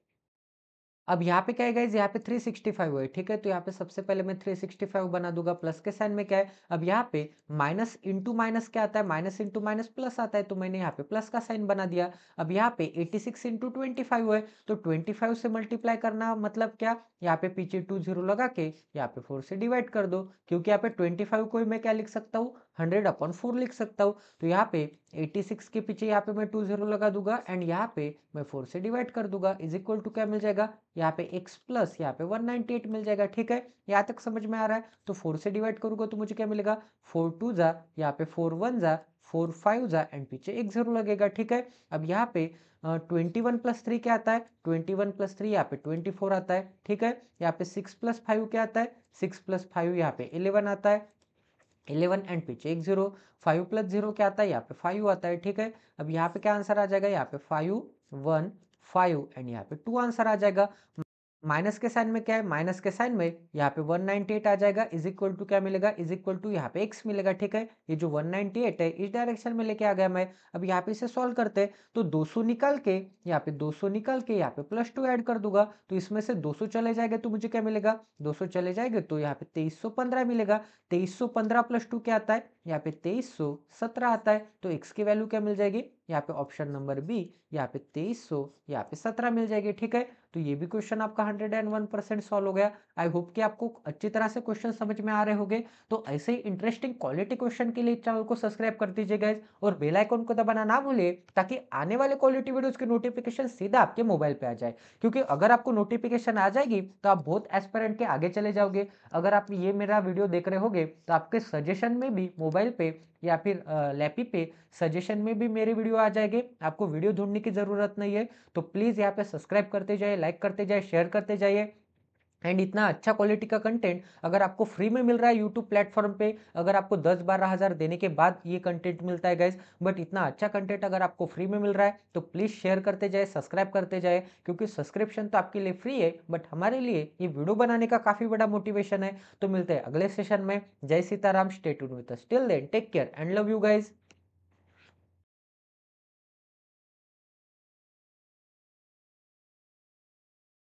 अब यहाँ पे क्या है गाइज यहाँ पे 365 है ठीक है तो यहाँ पे सबसे पहले मैं 365 बना दूंगा प्लस के साइन में क्या है अब यहाँ पे माइनस इंटू माइनस क्या आता है माइनस इंटू माइनस प्लस आता है तो मैंने यहाँ पे प्लस का साइन बना दिया अब यहाँ पे 86 सिक्स इंटू ट्वेंटी है तो 25 से मल्टीप्लाई करना मतलब क्या यहाँ पे पीछे टू जीरो लगा के यहाँ पे फोर से डिवाइड कर दो क्योंकि यहाँ पे ट्वेंटी को मैं क्या लिख सकता हूँ हंड्रेड अपॉन फोर लिख सकता हूँ तो यहाँ पे एटी सिक्स के पीछे यहाँ पे मैं टू जीरो लगा दूंगा एंड यहाँ पे मैं फोर से डिवाइड कर दूंगा इज इक्वल टू क्या मिल जाएगा यहाँ पे एक्स प्लस यहाँ पे वन नाइनटी एट मिल जाएगा ठीक है यहाँ तक समझ में आ रहा है तो फोर से डिवाइड करूंगा तो मुझे क्या मिलेगा फोर टू जा यहाँ पे फोर वन जा फोर फाइव जा एंड पीछे एक जीरो लगेगा ठीक है अब यहाँ पे ट्वेंटी वन प्लस थ्री क्या आता है ट्वेंटी वन प्लस थ्री यहाँ पे ट्वेंटी फोर आता है ठीक है यहाँ पे सिक्स प्लस फाइव क्या आता है सिक्स प्लस फाइव यहाँ पे इलेवन आता है इलेवन एंड पिच एक जीरो फाइव प्लस जीरो क्या आता है यहाँ पे फाइव आता है ठीक है अब यहाँ पे क्या आंसर आ जाएगा यहाँ पे फाइव वन फाइव एंड यहाँ पे टू आंसर आ जाएगा माइनस के साइन में क्या है माइनस के साइन में यहाँ पे 198 आ जाएगा इज इक्वल टू क्या मिलेगा इज इक्वल टू यहाँ पे एक्स मिलेगा ठीक है ये जो 198 है इस डायरेक्शन में लेके आ गया मैं अब यहाँ पे इसे सॉल्व करते हैं तो 200 निकाल के यहाँ पे 200 निकाल के यहाँ पे प्लस टू ऐड कर दूंगा तो इसमें से 200 चले जाएगा तो मुझे क्या मिलेगा दो चले जाएगा तो यहाँ पे तेईस मिलेगा तेईस प्लस टू क्या आता है यहाँ पे तेईस आता है तो एक्स की वैल्यू क्या मिल जाएगी यहाँ पे ऑप्शन नंबर बी यहाँ पे तेईस यहाँ पे सत्रह मिल जाएगी ठीक है तो ये भी क्वेश्चन आपका hundred and one percent solve हो गया आई होप कि आपको अच्छी तरह से क्वेश्चन समझ में आ रहे होंगे तो ऐसे ही इंटरेस्टिंग क्वालिटी क्वेश्चन के लिए चैनल को सब्सक्राइब कर दीजिए गाइज और बेल आइकन को दबाना ना भूले ताकि आने वाले क्वालिटी वीडियोस की नोटिफिकेशन सीधा आपके मोबाइल पे आ जाए क्योंकि अगर आपको नोटिफिकेशन आ जाएगी तो आप बहुत एस्पेरेंट के आगे चले जाओगे अगर आप ये मेरा वीडियो देख रहे होगे तो आपके सजेशन में भी मोबाइल पे या फिर लैपी पे सजेशन में भी मेरे वीडियो आ जाएंगे आपको वीडियो ढूंढने की ज़रूरत नहीं है तो प्लीज़ यहाँ पे सब्सक्राइब करते जाइए लाइक करते जाइए शेयर करते जाइए एंड इतना अच्छा क्वालिटी का कंटेंट अगर आपको फ्री में मिल रहा है यूट्यूब प्लेटफॉर्म पे अगर आपको दस बारह हज़ार देने के बाद ये कंटेंट मिलता है गाइज बट इतना अच्छा कंटेंट अगर आपको फ्री में मिल रहा है तो प्लीज़ शेयर करते जाए सब्सक्राइब करते जाए क्योंकि सब्सक्रिप्शन तो आपके लिए फ्री है बट हमारे लिए ये वीडियो बनाने का काफ़ी बड़ा मोटिवेशन है तो मिलते हैं अगले सेशन में जय Sitaram state with still then take care and love you guys